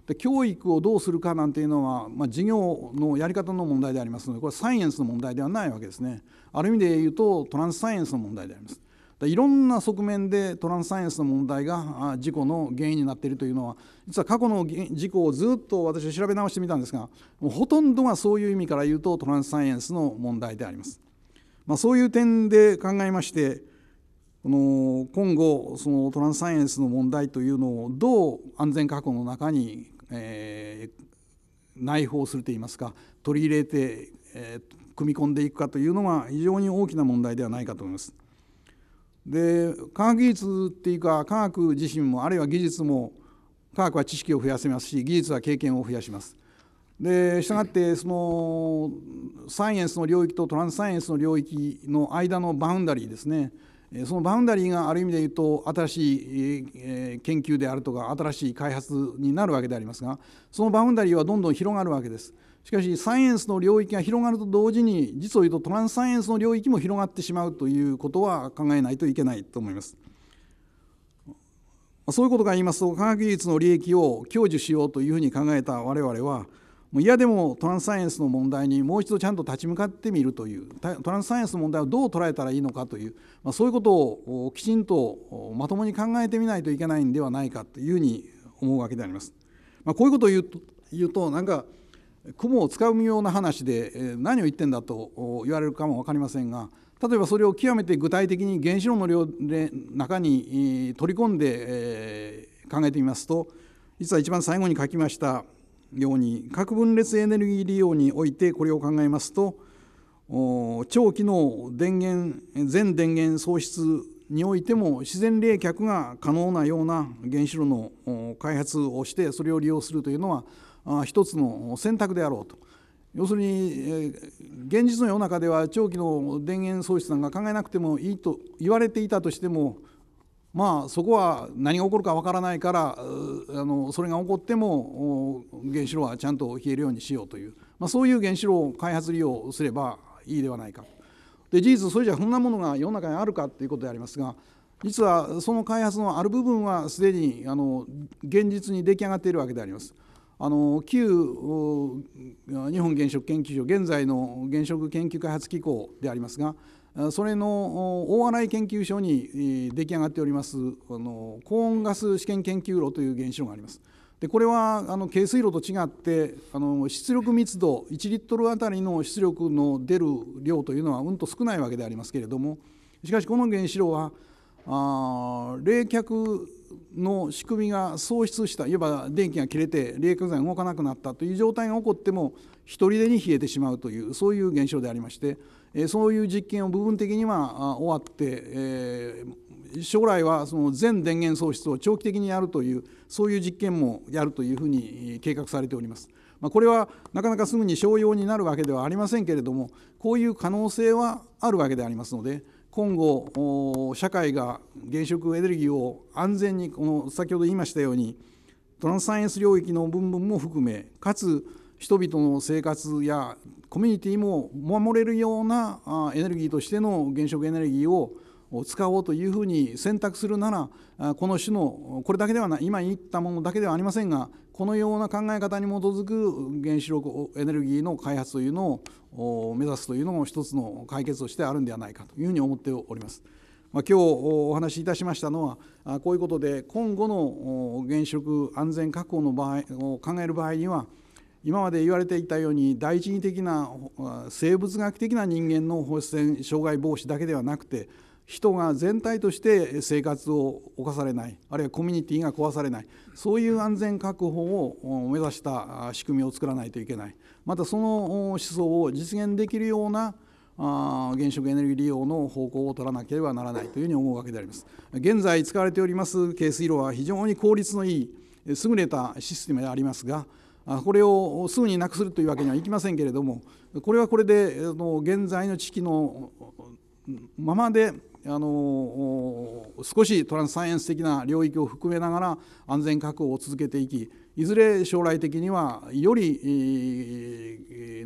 で教育をどうするかなんていうのは、まあ、授業のやり方の問題でありますのでこれサイエンスの問題ではないわけですねある意味で言うとトランスサイエンスの問題でありますいろんな側面でトランスサイエンスの問題が事故の原因になっているというのは実は過去の事故をずっと私は調べ直してみたんですがもうほとんどがそういう意味から言うとトランスサイエンスの問題であります、まあ、そういう点で考えましてこの今後そのトランスサイエンスの問題というのをどう安全確保の中にえー、内包するといいますか取り入れて、えー、組み込んでいくかというのが非常に大きな問題ではないかと思います。で科学技術っていうか科学自身もあるいは技術も科学は知識を増やせますし技術は経験を増やします。でしたがってそのサイエンスの領域とトランスサイエンスの領域の間のバウンダリーですねそのバウンダリーがある意味で言うと新しい研究であるとか新しい開発になるわけでありますがそのバウンダリーはどんどん広がるわけです。しかしサイエンスの領域が広がると同時に実を言うとトランスサイエンスの領域も広がってしまうということは考えないといけないと思います。そういうことから言いますと科学技術の利益を享受しようというふうに考えた我々はもう嫌でもトランスサイエンスの問題にもう一度ちゃんと立ち向かってみるというトランスサイエンスの問題をどう捉えたらいいのかという、まあ、そういうことをきちんとまともに考えてみないといけないんではないかというふうに思うわけであります。まあ、こういうことを言うと言うとなんか雲をつかむような話で何を言ってんだと言われるかも分かりませんが例えばそれを極めて具体的に原子炉の量で中に取り込んで考えてみますと実は一番最後に書きましたように核分裂エネルギー利用においてこれを考えますと長期の電源全電源喪失においても自然冷却が可能なような原子炉の開発をしてそれを利用するというのは一つの選択であろうと要するに現実の世の中では長期の電源喪失なんか考えなくてもいいと言われていたとしてもまあそこは何が起こるかわからないからあのそれが起こっても原子炉はちゃんと冷えるようにしようという、まあ、そういう原子炉を開発利用すればいいではないかと。で事実それじゃそんなものが世の中にあるかっていうことでありますが実はその開発のある部分はすでにあの現実に出来上がっているわけであります。あの旧日本原子力研究所現在の原子力研究開発機構でありますがそれの大洗研究所に出来上がっておりますあの高温ガス試験研究炉という原子炉があります。でこれはあの軽水炉と違ってあの出力密度1リットルあたりの出力の出る量というのはうんと少ないわけでありますけれどもしかしこの原子炉はあ冷却の仕組みが喪失したいわば電気が切れて冷却剤が動かなくなったという状態が起こっても一人でに冷えてしまうというそういう現象でありましてそういう実験を部分的には終わって将来はその全電源喪失を長期的にやるというそういう実験もやるというふうに計画されております。まこれはなかなかすぐに商用になるわけではありませんけれどもこういう可能性はあるわけでありますので今後社会が原子力エネルギーを安全にこの先ほど言いましたようにトランスサイエンス領域の部分も含めかつ人々の生活やコミュニティも守れるようなエネルギーとしての原子力エネルギーを使おうというふうに選択するならこの種のこれだけではない今言ったものだけではありませんがこのような考え方に基づく原子力エネルギーの開発というのを目指すというのも一つの解決としてあるんではないかというふうに思っております。ま今日お話しいたしましたのはこういうことで今後の原子力安全確保の場合を考える場合には今まで言われていたように第一義的な生物学的な人間の放射線障害防止だけではなくて人が全体として生活を侵されないあるいはコミュニティが壊されないそういう安全確保を目指した仕組みを作らないといけないまたその思想を実現できるような原子力エネルギー利用の方向を取らなければならないというふうに思うわけであります。現在使われております軽水炉は非常に効率のいい優れたシステムでありますがこれをすぐになくするというわけにはいきませんけれどもこれはこれで現在の知識のままであの少しトランスサイエンス的な領域を含めながら安全確保を続けていきいずれ将来的にはより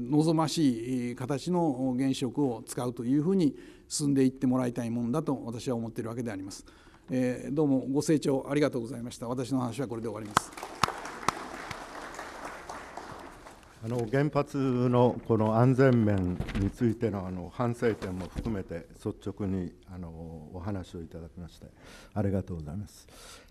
望ましい形の原子力を使うというふうに進んでいってもらいたいものだと私は思っているわけであります。えどうもご清聴ありがとうございました。私の話はこれで終わります。あの原発のこの安全面についてのあの反省点も含めて率直にあのお話をいただきましてありがとうございます。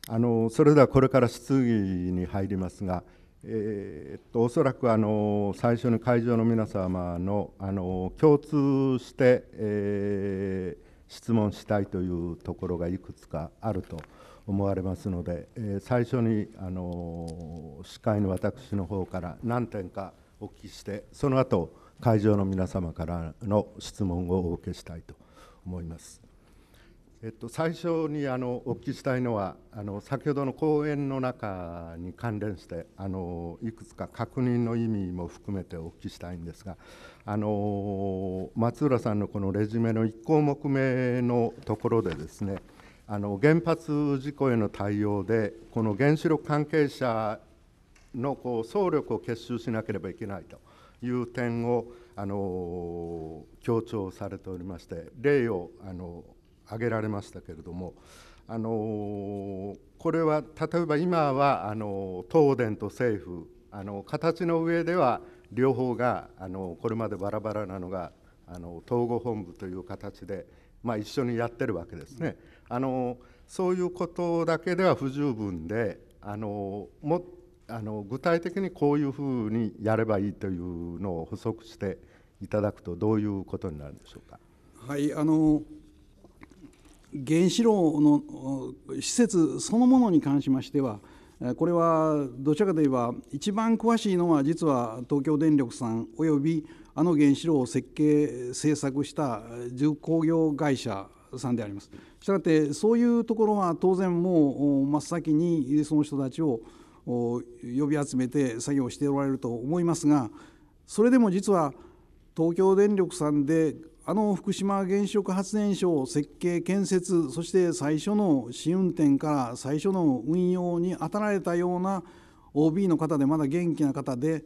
あのそれではこれから質疑に入りますが、えー、っとおそらくあの最初に会場の皆様のあの共通して、えー、質問したいというところがいくつかあると思われますので、えー、最初にあの司会の私の方から何点かお聞きしてその後会場の皆様からの質問をお受けしたいと思います。えっと、最初にあのお聞きしたいのはあの先ほどの講演の中に関連してあのいくつか確認の意味も含めてお聞きしたいんですがあの松浦さんのこのレジュメの1項目目のところでですねあの原発事故への対応でこの原子力関係者のこう総力を結集しなければいけないという点をあの強調されておりまして例をあの挙げられましたけれどもあのこれは例えば今はあの東電と政府あの形の上では両方があのこれまでバラバラなのがあの統合本部という形で、まあ、一緒にやってるわけですね。あのそういうことだけでは不十分であのもっあの具体的にこういうふうにやればいいというのを補足していただくとどういうことになるんでしょうか。はいあの原子炉の施設そのものに関しましてはこれはどちらかといえば一番詳しいのは実は東京電力さんおよびあの原子炉を設計制作した重工業会社さんであります。したがってそういうところは当然もう真っ先にその人たちを呼び集めて作業しておられると思いますがそれでも実は東京電力さんであの福島原子力発電所を設計建設そして最初の試運転から最初の運用に当たられたような OB の方でまだ元気な方で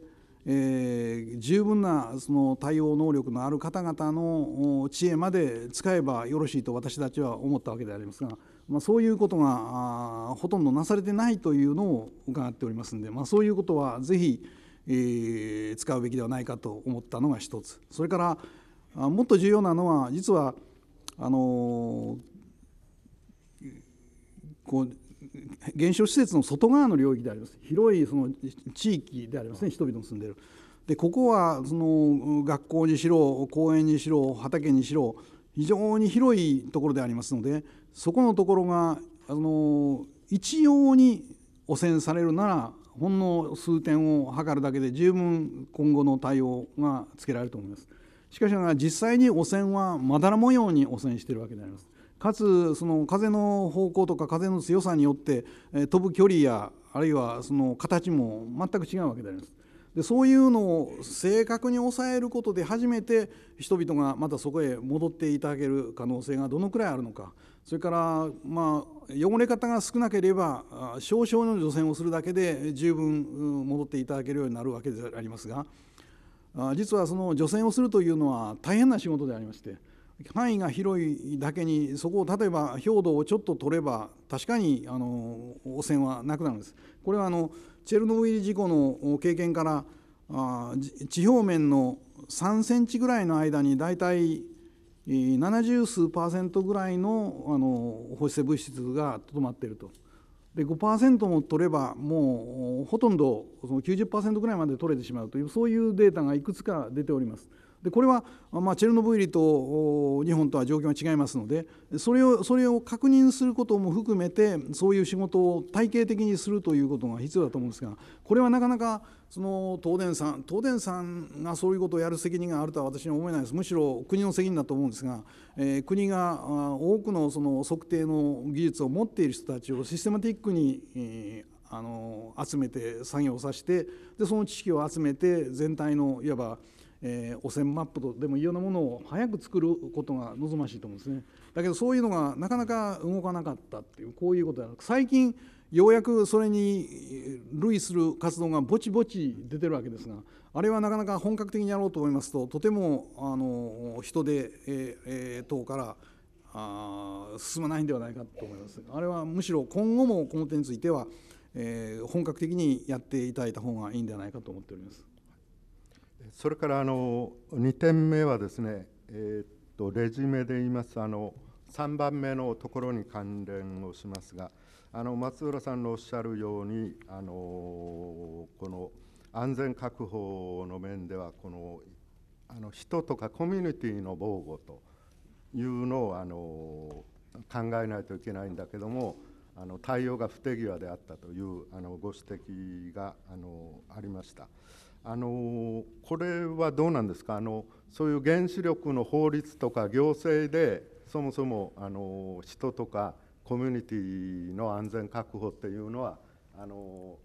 えー、十分なその対応能力のある方々の知恵まで使えばよろしいと私たちは思ったわけでありますが、まあ、そういうことがほとんどなされてないというのを伺っておりますので、まあ、そういうことはぜひ、えー、使うべきではないかと思ったのが一つそれからもっと重要なのは実はあのー、こう原子炉施設の外側の領域であります広いその地域でありますね人々の住んでる。でここはその学校にしろ公園にしろ畑にしろ非常に広いところでありますのでそこのところがあの一様に汚染されるならほんの数点を測るだけで十分今後の対応がつけられると思います。しかしながら実際に汚染はまだら模様に汚染しているわけであります。かつその風の方向とか風の強さによって、え飛ぶ距離やあるいはその形も全く違うわけであります。でそういうのを正確に抑えることで初めて人々がまたそこへ戻っていただける可能性がどのくらいあるのかそれからまあ汚れ方が少なければ少々の除染をするだけで十分戻っていただけるようになるわけでありますが実はその除染をするというのは大変な仕事でありまして範囲が広いだけにそこを例えば表土をちょっと取れば確かにあの汚染はなくなるんです。これはあのチェルノブイリ事故の経験からあ地表面の3センチぐらいの間に大体70数パーセントぐらいのあの放射性物質がとどまっていると。で5%も取ればもうほとんどその90%ぐらいまで取れてしまうというそういうデータがいくつか出ております。でこれは、まあ、チェルノブイリと日本とは状況が違いますのでそれをそれを確認することも含めてそういう仕事を体系的にするということが必要だと思うんですがこれはなかなかその東電さん東電さんがそういうことをやる責任があるとは私には思えないですむしろ国の責任だと思うんですが、えー、国が多くのその測定の技術を持っている人たちをシステマティックに、えー、あの集めて作業させてでその知識を集めて全体のいわばえー、汚染マップとでもいろんなものを早く作ることが望ましいと思うんですねだけどそういうのがなかなか動かなかったっていうこういうことで最近ようやくそれに類する活動がぼちぼち出てるわけですがあれはなかなか本格的にやろうと思いますととてもあの人手、ええー、等からあ進まないんではないかと思いますあれはむしろ今後もこの点については、えー、本格的にやっていただいた方がいいんではないかと思っております。それからあの2点目はですね、えー、っとレジュメで言いますあの3番目のところに関連をしますがあの松浦さんのおっしゃるようにあのこの安全確保の面ではこのあの人とかコミュニティの防護というのをあの考えないといけないんだけどもあの対応が不手際であったというあのご指摘があのありました。あのこれはどうなんですかあのそういう原子力の法律とか行政でそもそもあの人とかコミュニティの安全確保っていうのはあの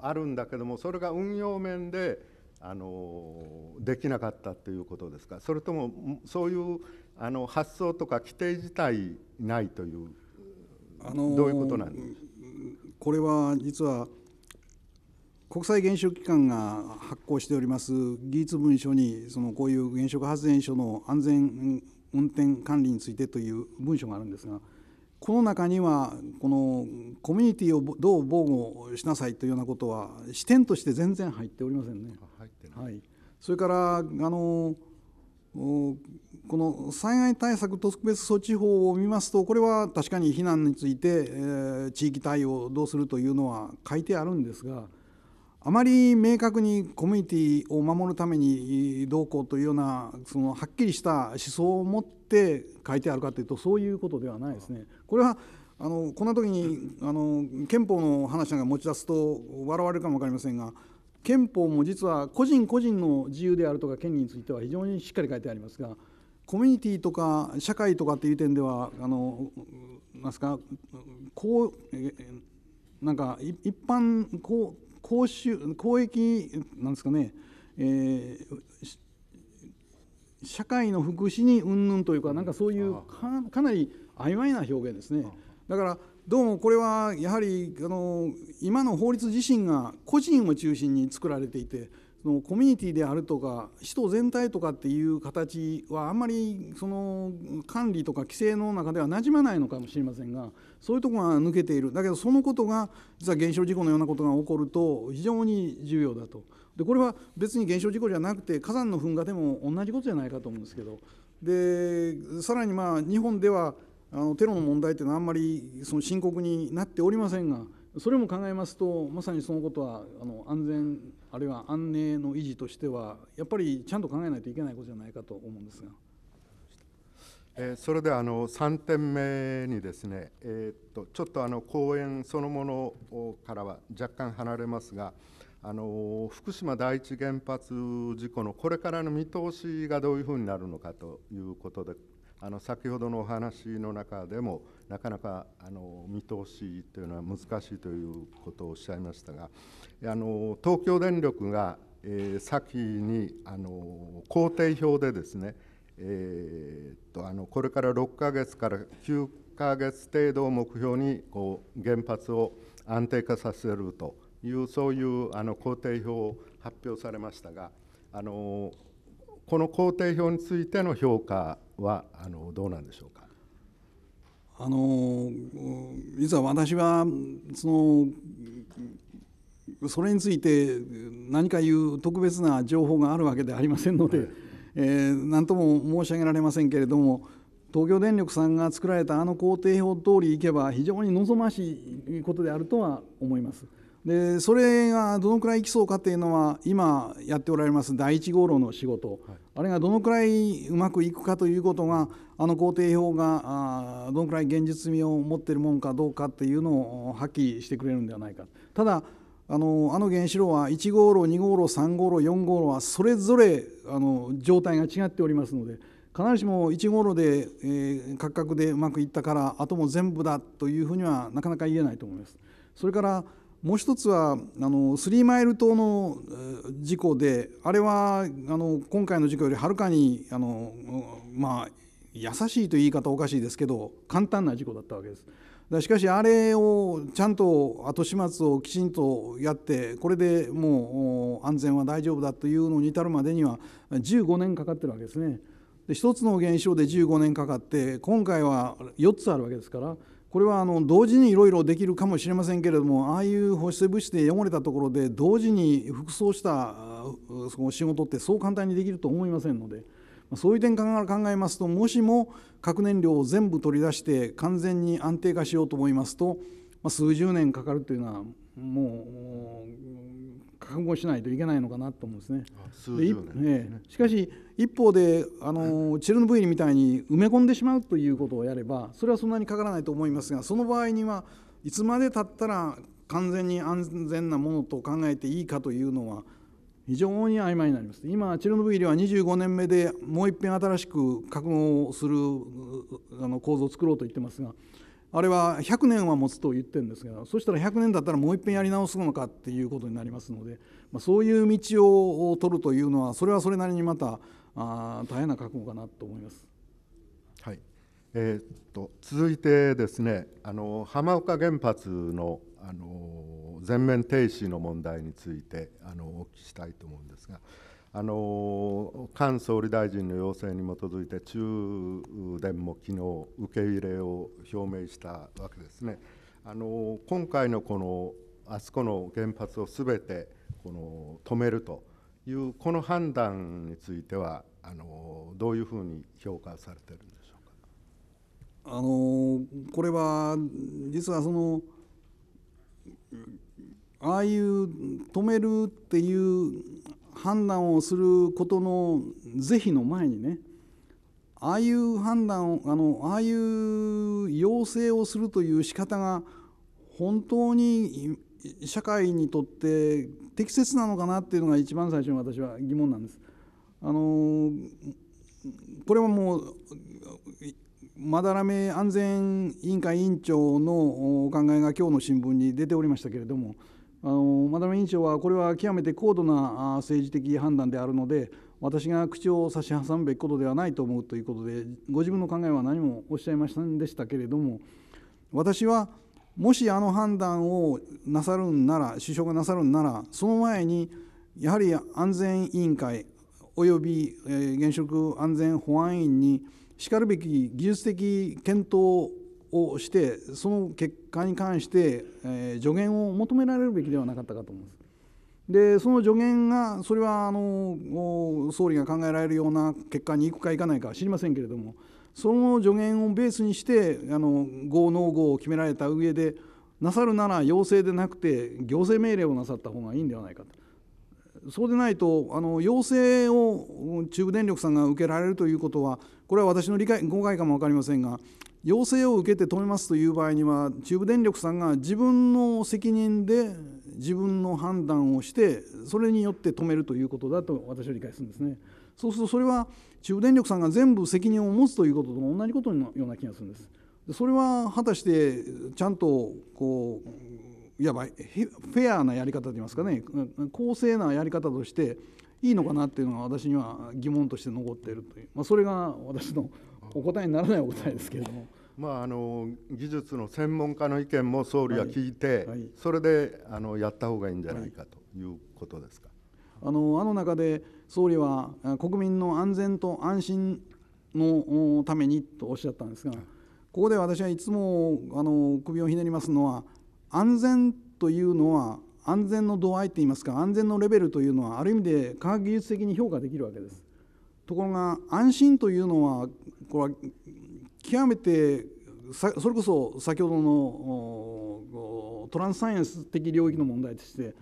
あるんだけどもそれが運用面であのできなかったということですかそれともそういうあの発想とか規定自体ないという、あのー、どういうことなんですかこれは実は国際原子力機関が発行しております技術文書にそのこういう原子力発電所の安全運転管理についてという文書があるんですがこの中にはこのコミュニティをどう防護しなさいというようなことは視点として全然入っておりませんね。はい、それからあのこの災害対策特別措置法を見ますとこれは確かに避難について、え地域対応をどうするというのは書いてあるんですが。あまり明確にコミュニティを守るためにどうこうというようなそのはっきりした思想を持って書いてあるかというとそういうことではないですね。これはあのこんな時にあの憲法の話なんか持ち出すと笑われるかも分かりませんが憲法も実は個人個人の自由であるとか権利については非常にしっかり書いてありますがコミュニティとか社会とかっていう点ではあのなんすかこうなんか一般こう公衆公益なんですかね、えー、社会の福祉にうんぬんというかなんかそういうかなり曖昧な表現ですね。だからどうもこれはやはりあの今の法律自身が個人を中心に作られていてそのコミュニティであるとか首都全体とかっていう形はあんまりその管理とか規制の中ではなじまないのかもしれませんがそういうとこが抜けているだけどそのことが実は減少事故のようなことが起こると非常に重要だとでこれは別に減少事故じゃなくて火山の噴火でも同じことじゃないかと思うんですけどでさらにまあ日本ではあのテロの問題っていうのはあんまりその深刻になっておりませんがそれも考えますとまさにそのことはあの安全あるいは安寧の維持としてはやっぱりちゃんと考えないといけないことじゃないかと思うんですが。えー、それであの3点目にですね、えー、っとちょっとあの講演そのものからは若干離れますが、あの福島第一原発事故のこれからの見通しがどういうふうになるのかということで、あの先ほどのお話の中でも、なかなかあの見通しというのは難しいということをおっしゃいましたが、あの東京電力が、えー、先にあの工程表でですね、えー、っとあのこれから6か月から9か月程度を目標にこう原発を安定化させるというそういうあの工程表を発表されましたがあのこの工程表についての評価はあのどうなんでしょうか。あの実は私はそのそれについて何か言う特別な情報があるわけではありませんので、えー、何とも申し上げられませんけれども東京電力さんが作られたあの工程表通り行けば非常に望ましいことであるとは思います。でそれがどのくらいいきそうかというのは今やっておられます第1号炉の仕事、はい、あれがどのくらいうまくいくかということがあの工程表があどのくらい現実味を持っているものかどうかというのをはっきりしてくれるんではないかただあのあの原子炉は1号炉2号炉3号炉4号炉はそれぞれあの状態が違っておりますので必ずしも1号炉で、えー、でうまくいったからあとも全部だというふうにはなかなか言えないと思います。それからもう一つはあのスリーマイル島の事故であれはあの今回の事故よりはるかにあの、まあ、優しいという言い方おかしいですけど簡単な事故だったわけです。だしかしあれをちゃんと後始末をきちんとやってこれでもう安全は大丈夫だというのに至るまでには15年かかってるわけですね。で1つの現象で15年かかって今回は4つあるわけですからこれはあの同時にいろいろできるかもしれませんけれどもああいう保湿物質で汚れたところで同時に服装したその仕事ってそう簡単にできると思いませんので。そういう点から考えますともしも核燃料を全部取り出して完全に安定化しようと思いますと、ま数十年かかるというのはもう覚悟しないといけないのかなと思うんですね。数十年、ね、しかし一方であのチェルノブイリみたいに埋め込んでしまうということをやればそれはそんなにかからないと思いますがその場合にはいつまでたったら完全に安全なものと考えていいかというのは非常に曖昧になります今チェルノブイリは25年目でもう一遍新しく格納するあの構造を作ろうと言ってますがあれは100年は持つと言ってるんですがそしたら100年だったらもう一遍やり直すのかっていうことになりますので、まあ、そういう道を取るというのはそれはそれなりにまたあ大変な覚悟かなと思います。はいえー、っと続いてですねあの浜岡原発のあの全面停止の問題についてあのお聞きしたいと思うんですが。あの菅総理大臣の要請に基づいて、中電も昨日受け入れを表明したわけですね。あの今回のこのあそこの原発をすべてこの止めるというこの判断についてはあのどういうふうに評価されてるんでしょうか。あのこれは実はそのああいう止めるっていう判断をすることの是非の前にねああいう判断をあのああいう要請をするという仕方が本当に社会にとって適切なのかなっていうのが一番最初に私は疑問なんです。あのこれはもうまだらめ安全委員会委員長のお考えが今日の新聞に出ておりましたけれどもあのマダム委員長はこれは極めて高度な政治的判断であるので私が口を差し挟むべきことではないと思うということでご自分の考えは何もおっしゃいませんでしたけれども私はもしあの判断をなさるんなら首相がなさるんならその前にやはり安全委員会および現職安全保安委員にしかるべき技術的検討をしてその結果に関して、えー、助言を求められるべきではなかったかと思います。でその助言がそれはあの総理が考えられるような結果にいくかいかないかは知りませんけれどもその助言をベースにしてあの合 o を決められた上でなさるなら要請でなくて行政命令をなさった方がいいんではないかとそうでないとあの要請を中部電力さんが受けられるということはこれは私の理解誤解かも分かりませんが要請を受けて止めますという場合には中部電力さんが自分の責任で自分の判断をしてそれによって止めるということだと私は理解するんですね。そうするとそれは中部電力さんが全部責任を持つということと同じことのような気がするんです。それは果たしてちゃんとこういわばフェアなやり方といいますかね公正なやり方としていいのかなっていうのが私には疑問として残っているという、まあ、それが私のお答えにならないお答えですけれども。まあ、あの技術の専門家の意見も総理は聞いて、はいはい、それであのやったほうがいいんじゃないかということですか。あのあの中で総理は国民の安全と安心のためにとおっしゃったんですが、ここで私はいつもあの首をひねりますのは安全というのは安全の度合いといいますか安全のレベルというのはある意味で科学技術的に評価できるわけです。ところが安心というのはこれは極めてそれこそ先ほどのトランスサイエンス的領域の問題として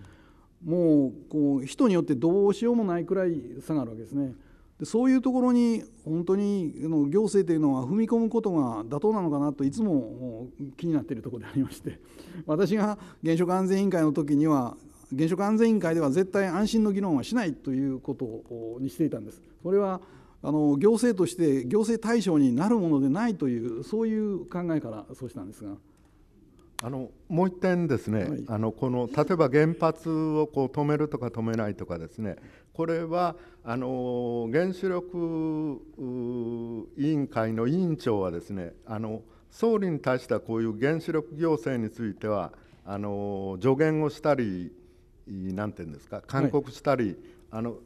もうこう人によってどうしようもないくらい差があるわけですね。でそういうところに本当に行政というのは踏み込むことが妥当なのかなといつも気になっているところでありまして私が原子力安全委員会の時には原子力安全委員会では絶対安心の議論はしないということにしていたんです。それはあの行政として行政対象になるものでないというそういう考えからそうしたんですが。あのもう一点ですね、はい、あのこの例えば原発をこう止めるとか止めないとかですねこれはあの原子力委員会の委員長はですねあの総理に対してはこういう原子力行政についてはあの助言をしたりて言うんですか勧告したり、はい、あの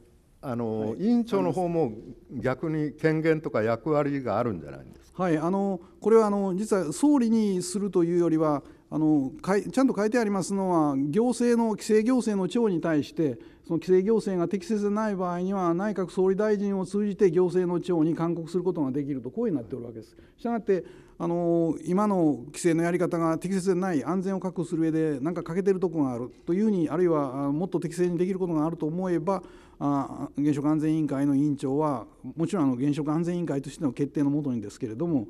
あの、はい、委員長の方も逆に権限とか役割があるんじゃないんですか。はい、あのこれはあの実は総理にするというよりはあのかいちゃんと書いてありますのは行政の規制行政の長に対してその規制行政が適切でない場合には内閣総理大臣を通じて行政の長に勧告することができるとこういうになっておるわけです。したがってあの今の規制のやり方が適切でない安全を確保する上でなんか欠けてるとこがあるというふうにあるいはもっと適正にできることがあると思えばあ原子力安全委員会の委員長はもちろんあの原子力安全委員会としての決定のもとにですけれども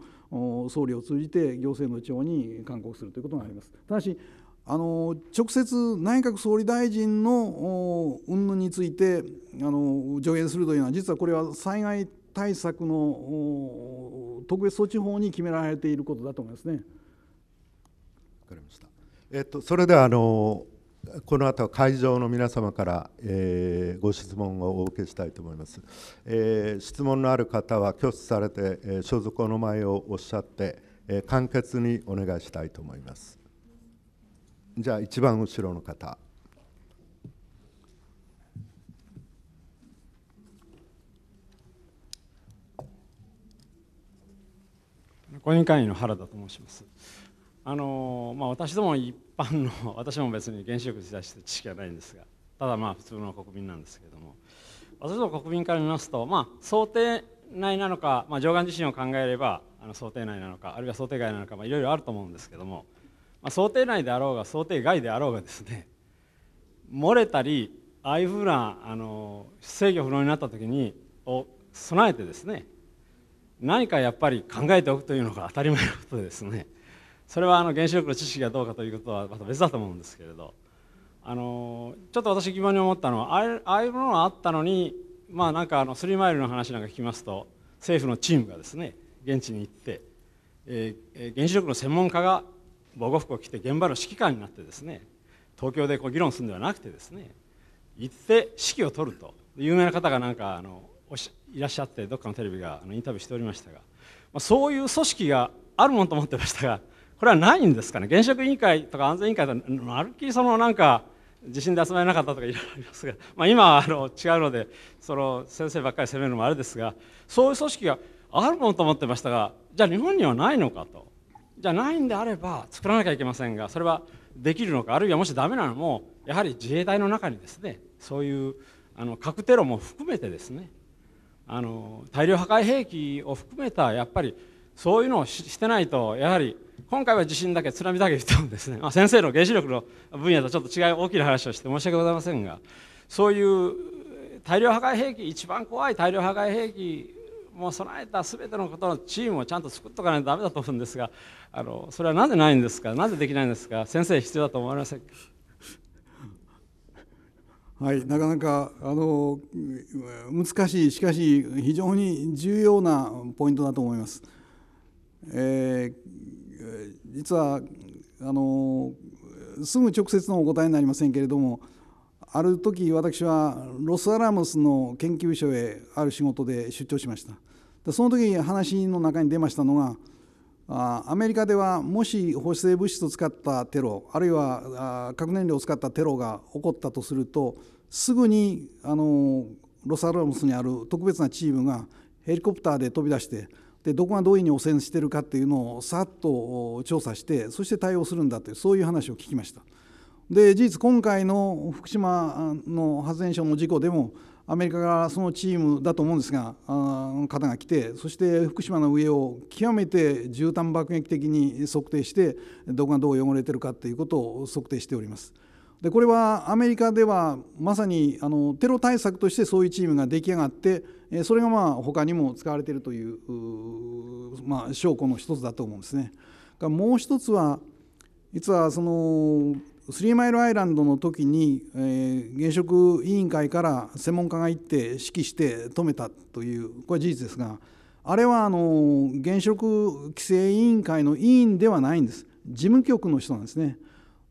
総理を通じて行政の長に勧告するということがあります。ただしあの直接内閣総理大臣の云々についてあの助言するというのは実はこれは災害対策の特別措置法に決められていることだと思いますね。わかりました。えっとそれではあのこの後会場の皆様から、えー、ご質問をお受けしたいと思います、えー、質問のある方は挙手されて、えー、所属お名前をおっしゃって、えー、簡潔にお願いしたいと思いますじゃあ一番後ろの方公認会員の原田と申しますあのまあ、私ども一般の 私も別に原子力に対して知識はないんですがただまあ普通の国民なんですけれども私ども国民から見ますと、まあ、想定内なのか、まあ、上岸地震を考えればあの想定内なのかあるいは想定外なのか、まいろいろあると思うんですけども、まあ、想定内であろうが想定外であろうがですね漏れたりああいうふうなあの制御不能になった時にを備えてですね何かやっぱり考えておくというのが当たり前のことですねそれはあの原子力の知識がどうかということはまた別だと思うんですけれどあのちょっと私疑問に思ったのはああいうものがあったのにまあなんかあのスリーマイルの話なんか聞きますと政府のチームがですね現地に行って、えー、原子力の専門家が防護服を着て現場の指揮官になってですね東京でこう議論するんではなくてですね行って指揮を取ると有名な方がなんかあのいらっしゃってどっかのテレビがインタビューしておりましたが、まあ、そういう組織があるもんと思ってましたがこれはないんですかね、原子力委員会とか安全委員会とまるっきりそのなんか、地震で集まれなかったとかいろいろありますが、まあ、今あの違うのでその先生ばっかり責めるのもあれですがそういう組織があるものと思ってましたがじゃあ日本にはないのかとじゃあないんであれば作らなきゃいけませんがそれはできるのかあるいはもしダメなのもやはり自衛隊の中にですねそういうあの核テロも含めてですねあの大量破壊兵器を含めたやっぱりそういうのをしてないとやはり今回は地震だけ津波だけ言ってもですね、ま あ、先生の原子力の分野とちょっと違い大きな話をして申し訳ございませんがそういう大量破壊兵器一番怖い大量破壊兵器も備えた全てのことのチームをちゃんと作っとかないとダメだと思うんですがあのそれはなぜないんですかなぜできないんですか先生必要だと思いませんか はい、なかなかあの難しいしかし非常に重要なポイントだと思います。えー実はあのすぐ直接のお答えになりませんけれどもある時私はロスアラモスの研究所へある仕事で出張しましたでその時話の中に出ましたのがあアメリカではもし放射性物質を使ったテロあるいは核燃料を使ったテロが起こったとするとすぐにあのロスアラモスにある特別なチームがヘリコプターで飛び出してでどこがどういうふうに汚染してるかっていうのをさっと調査してそして対応するんだというそういう話を聞きました。で事実今回の福島の発電所の事故でもアメリカがそのチームだと思うんですが方が来てそして福島の上を極めて絨毯爆撃的に測定してどこがどう汚れてるかということを測定しております。でこれはアメリカではまさにあのテロ対策としてそういうチームが出来上がってそれがまあ他にも使われているというまあ、証拠の一つだと思うんですね。もう一つは実はそのスリーマイルアイランドの時に、えー、現職委員会から専門家が行って指揮して止めたというこれは事実ですがあれはあの現職規制委員会の委員ではないんです事務局の人なんですね。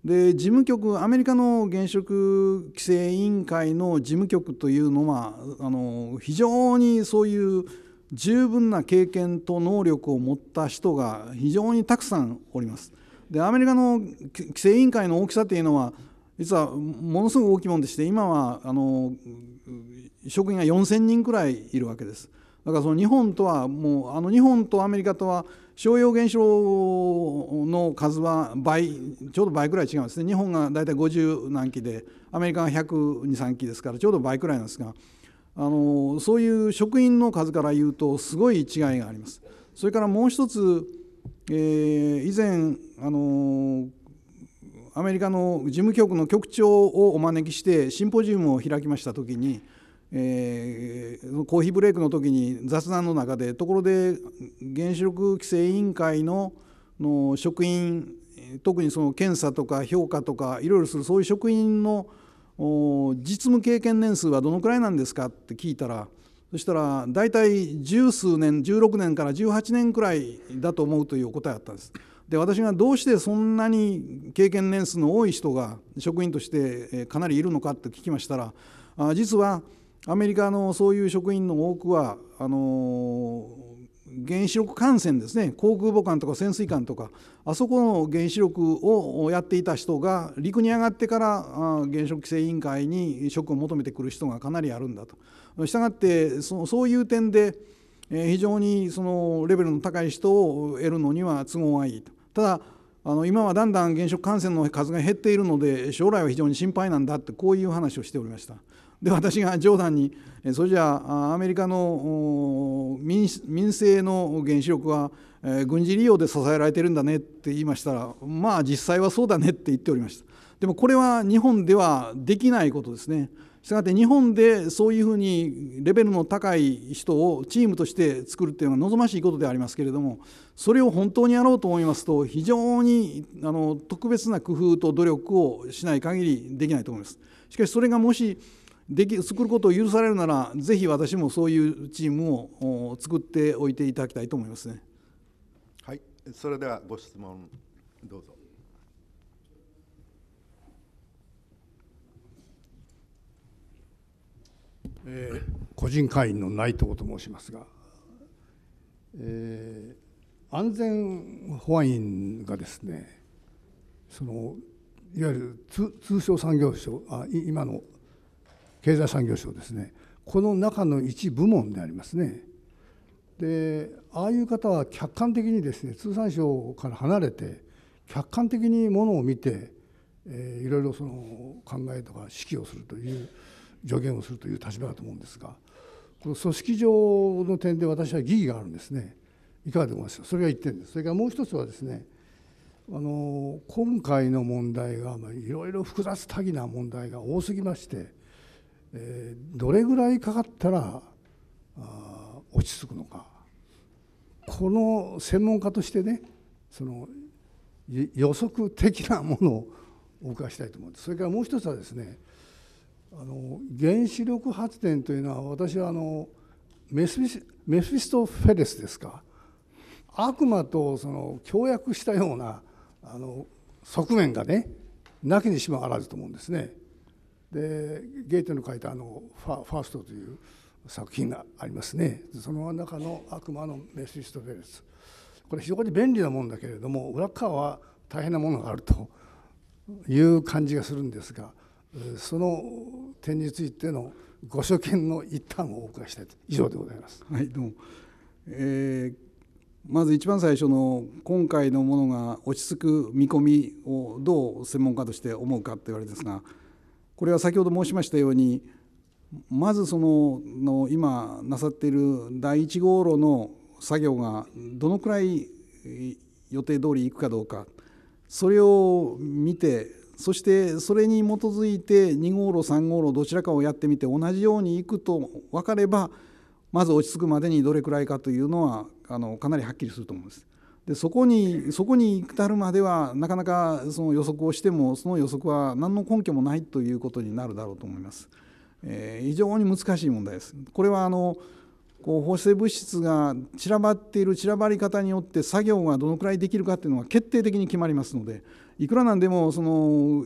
で事務局アメリカの現職規制委員会の事務局というのはあの非常にそういう十分な経験と能力を持った人が非常にたくさんおります。でアメリカの規制委員会の大きさというのは実はものすごく大きいものでして今はあの職員が4,000人くらいいるわけです。だからその日本とはもうあの日本とアメリカとは商用減少の数は倍ちょうど倍くらい違うんですね日本が大体50何機でアメリカが1023機ですからちょうど倍くらいなんですがあのそういう職員の数から言うとすごい違いがあります。それからもう一つ、えー、以前あのアメリカの事務局の局長をお招きしてシンポジウムを開きました時にえー、コーヒーブレイクの時に雑談の中でところで原子力規制委員会のの職員特にその検査とか評価とかいろいろするそういう職員の実務経験年数はどのくらいなんですかって聞いたらそしたら大体十数年16年から18年くらいだと思うというお答えだったんです。で私がどうしてそんなに経験年数の多い人が職員としてかなりいるのかって聞きましたら実はアメリカのそういう職員の多くはあの原子力艦船ですね航空母艦とか潜水艦とかあそこの原子力をやっていた人が陸に上がってから原子力規制委員会に職を求めてくる人がかなりあるんだと。したがってそそういう点で非常にそのレベルの高い人を得るのには都合がいいと。ただあの今はだんだん原子力感染の数が減っているので将来は非常に心配なんだってこういう話をしておりました。で私が冗談にそれじゃあアメリカの民政の原子力は軍事利用で支えられてるんだねって言いましたらまあ実際はそうだねって言っておりましたでもこれは日本ではできないことですねしたがって日本でそういうふうにレベルの高い人をチームとして作るっていうのは望ましいことでありますけれどもそれを本当にやろうと思いますと非常にあの特別な工夫と努力をしない限りできないと思います。しかしそれがもしでき作ることを許されるならぜひ私もそういうチームを作っておいていただきたいと思いますね。はい、それではご質問どうぞ。えー、個人会員の内藤と申しますが、えー、安全保安員がですねそのいわゆる通通商産業省あ今の経済産業省ですねこの中の一部門でありますねでああいう方は客観的にですね通産省から離れて客観的にものを見て、えー、いろいろその考えとか指揮をするという助言をするという立場だと思うんですがこの組織上の点で私は疑義があるんですねいかがでございますかそれが1点ですそれからもう一つはですねあの今回の問題がいろいろ複雑多義な問題が多すぎましてえどれぐらいかかったら落ち着くのかこの専門家としてねその予測的なものをお伺いしたいと思うんすそれからもう一つはですねあの原子力発電というのは私はあのメスメフィスト・フェレスですか悪魔とその協約したようなあの側面がねなきにしもあらずと思うんですね。でゲーテの書いたあのファ「ファースト」という作品がありますねその中の「悪魔のメシストベレス」これ非常に便利なもんだけれども裏側は大変なものがあるという感じがするんですがその点についてのご所見の一端をお伺いしたい以上でございます。はいどうも、えーまず一番最初の今回のものが落ち着く見込みをどう専門家として思うかって言われですがこれは先ほど申しましたようにまずそのの今なさっている第1号炉の作業がどのくらい予定通りいくかどうかそれを見てそしてそれに基づいて2号炉3号炉どちらかをやってみて同じようにいくと分かればまず落ち着くまでにどれくらいかというのはあのかなりはっきりすると思うんです。でそこにそこに至るまではなかなかその予測をしてもその予測は何の根拠もないということになるだろうと思います。えー、非常に難しい問題です。これはあのこう放射性物質が散らばっている散らばり方によって作業がどのくらいできるかっていうのが決定的に決まりますのでいくらなんでもその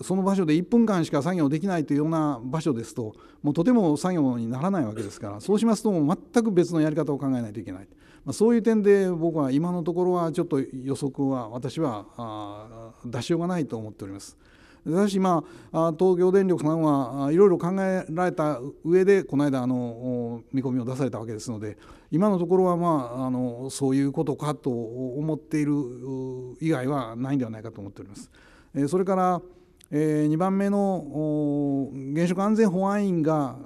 その場所で1分間しか作業できないというような場所ですともうとても作業にならないわけですからそうしますと全く別のやり方を考えないといけない。まそういう点で僕は今のところはちょっと予測は私は出しようがないと思っております。ただし今東京電力さんはいろいろ考えられた上でこの間あの見込みを出されたわけですので今のところはまああのそういうことかと思っている以外はないんではないかと思っております。それからえー、2番目の原子力安全保安院が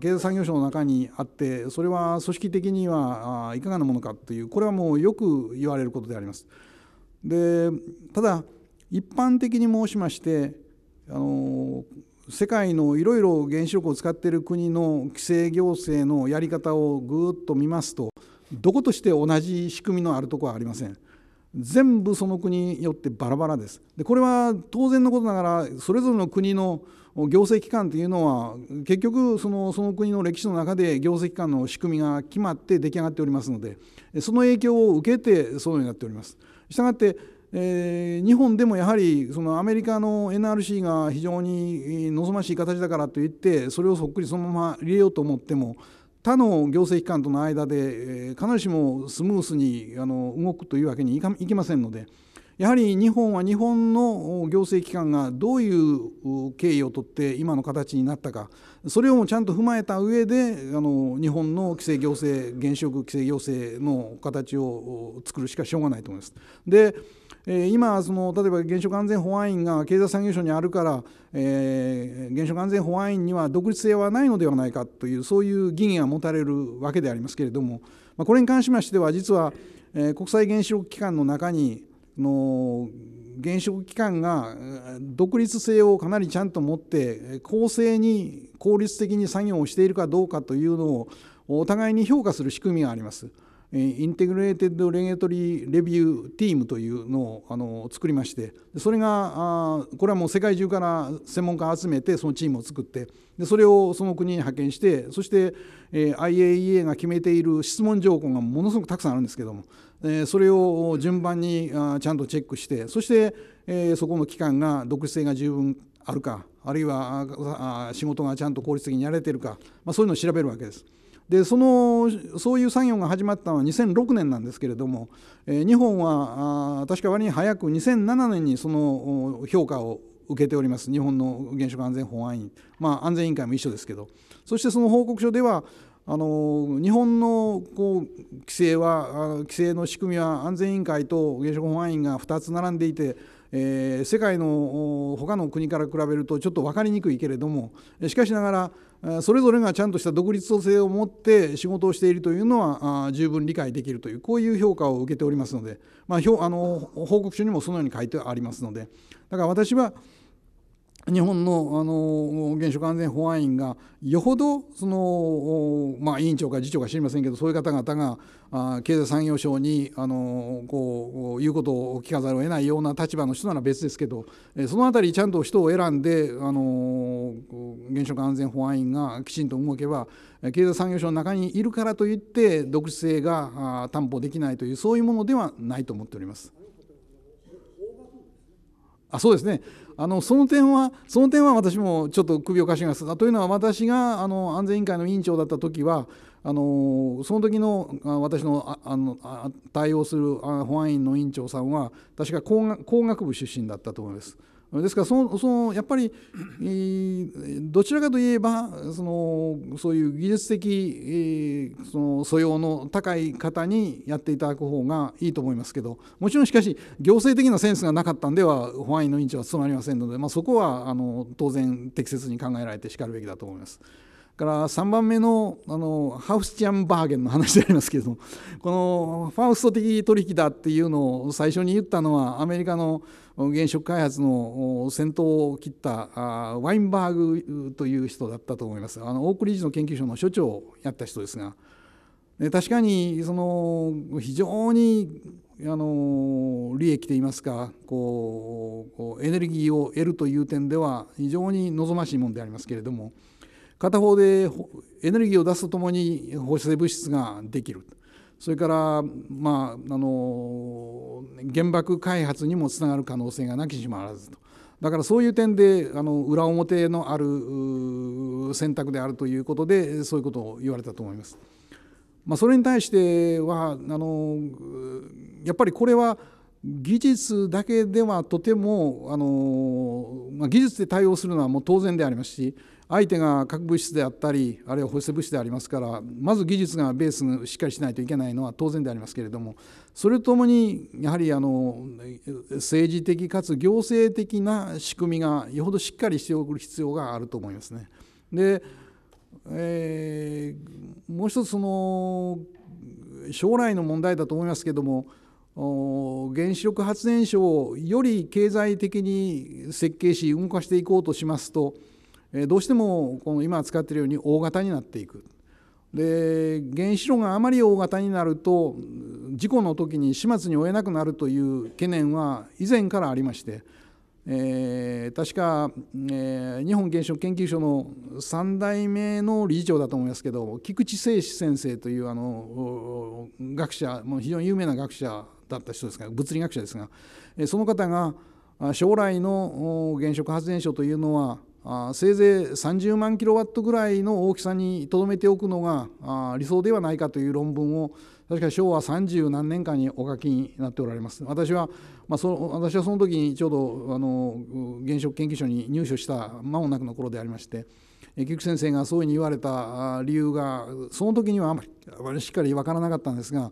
経済産業省の中にあってそれは組織的にはいかがなものかというこれはもうよく言われることであります。でただ一般的に申しましてあの世界のいろいろ原子力を使っている国の規制行政のやり方をぐーっと見ますとどことして同じ仕組みのあるところはありません。全部その国によってバラバラですでこれは当然のことながらそれぞれの国の行政機関というのは結局そのその国の歴史の中で行政機関の仕組みが決まって出来上がっておりますのでその影響を受けてそのようになっております。したがってえー、日本でもやはりそのアメリカの NRC が非常に望ましい形だからといってそれをそっくりそのまま入れようと思っても他の行政機関との間で必ずしもスムースにあの動くというわけにいきませんのでやはり日本は日本の行政機関がどういう経緯をとって今の形になったかそれをもちゃんと踏まえた上であの日本の規制行政原子力規制行政の形を作るしかしょうがないと思います。でえ今その例えば原子力安全保安院が経済産業省にあるから、えー、原子力安全保安院には独立性はないのではないかというそういう疑義が持たれるわけでありますけれども、まこれに関しましては実は、え国際原子力機関の中にの原子力機関が独立性をかなりちゃんと持って公正に効率的に作業をしているかどうかというのをお互いに評価する仕組みがあります。インテグレーテッド・レギュトリー・レビュー・ティームというのをあの作りましてそれがあこれはもう世界中から専門家を集めてそのチームを作ってでそれをその国に派遣してそして、え IAEA が決めている質問条項がものすごくたくさんあるんですけども、えそれを順番にあちゃんとチェックしてそして、えそこの機関が独立性が十分あるかあるいは仕事がちゃんと効率的にやれてるか、まそういうのを調べるわけです。でそのそういう作業が始まったのは2006年なんですけれども、えー、日本はあ確か割に早く2007年にその評価を受けております日本の原子力安全法案員、まあ、安全委員会も一緒ですけどそしてその報告書ではあの日本のこう規制は規制の仕組みは安全委員会と原子力法案員が2つ並んでいてえー、世界の他の国から比べるとちょっと分かりにくいけれどもしかしながらそれぞれがちゃんとした独立性を持って仕事をしているというのは十分理解できるというこういう評価を受けておりますので、まあ、あの報告書にもそのように書いてありますのでだから私は日本のあの原子力安全保安院がよほどその、まあ、委員長か次長か知りませんけどそういう方々があ経済産業省にあのこう言うことを聞かざるを得ないような立場の人なら別ですけどその辺りちゃんと人を選んであの原子力安全保安院がきちんと動けば経済産業省の中にいるからといって独自性が担保できないというそういうものではないと思っております。あそうですねあのその点はその点は私もちょっと首をかしげますというのは私があの安全委員会の委員長だった時はあのその時の私のあの対応する保安院の委員長さんは確か工学部出身だったと思います。ですからそのそのやっぱり、えー、どちらかといえばそのそういう技術的、えー、その素養の高い方にやっていただく方がいいと思いますけどもちろんしかし行政的なセンスがなかったんでは保安院の委員長は務まりませんので、まあ、そこはあの当然適切に考えられてしかるべきだと思います。から3番目のあのハウスチャンバーゲンの話でありますけれどもこのファウスト的取引だっていうのを最初に言ったのはアメリカの「原子開発の先頭を切ったワインバーグという人だったと思いますあのオークリッジの研究所の所長をやった人ですが確かにその非常にあの利益といいますかこうエネルギーを得るという点では非常に望ましいものでありますけれども片方でエネルギーを出すとともに放射性物質ができるそれから、まあ、あの原爆開発にもつながる可能性がなきじしもあらずと。だからそういう点であの裏表のある選択であるということでそういうことを言われたと思います。まあ、それに対してはあのやっぱりこれは技術だけではとてもあの、まあ、技術で対応するのはもう当然でありますし相手が核物質であったりあるいは放射物質でありますからまず技術がベースにしっかりしないといけないのは当然でありますけれどもそれともにやはりあの政治的かつ行政的な仕組みがよほどしっかりしておく必要があると思いますね。で、えー、もう一つその将来の問題だと思いますけども原子力発電所をより経済的に設計し動かしていこうとしますとどうしてもこの今使っているように大型になっていく。で原子炉があまり大型になると事故の時に始末に負えなくなるという懸念は以前からありまして、えー、確か、えー、日本原子力研究所の3代目の理事長だと思いますけど菊池誠史先生というあの学者もう非常に有名な学者だった人ですが物理学者ですがその方が将来の原子力発電所というのはあせいぜい30万キロワットぐらいの大きさにとどめておくのがあ理想ではないかという論文を確か昭和30何年間にお書きになっておられます私は、まあ、そ私はその時にちょうどあの現職研究所に入所した間もなくの頃でありまして菊先生がそういうふうに言われた理由がその時にはあまりしっかり分からなかったんですが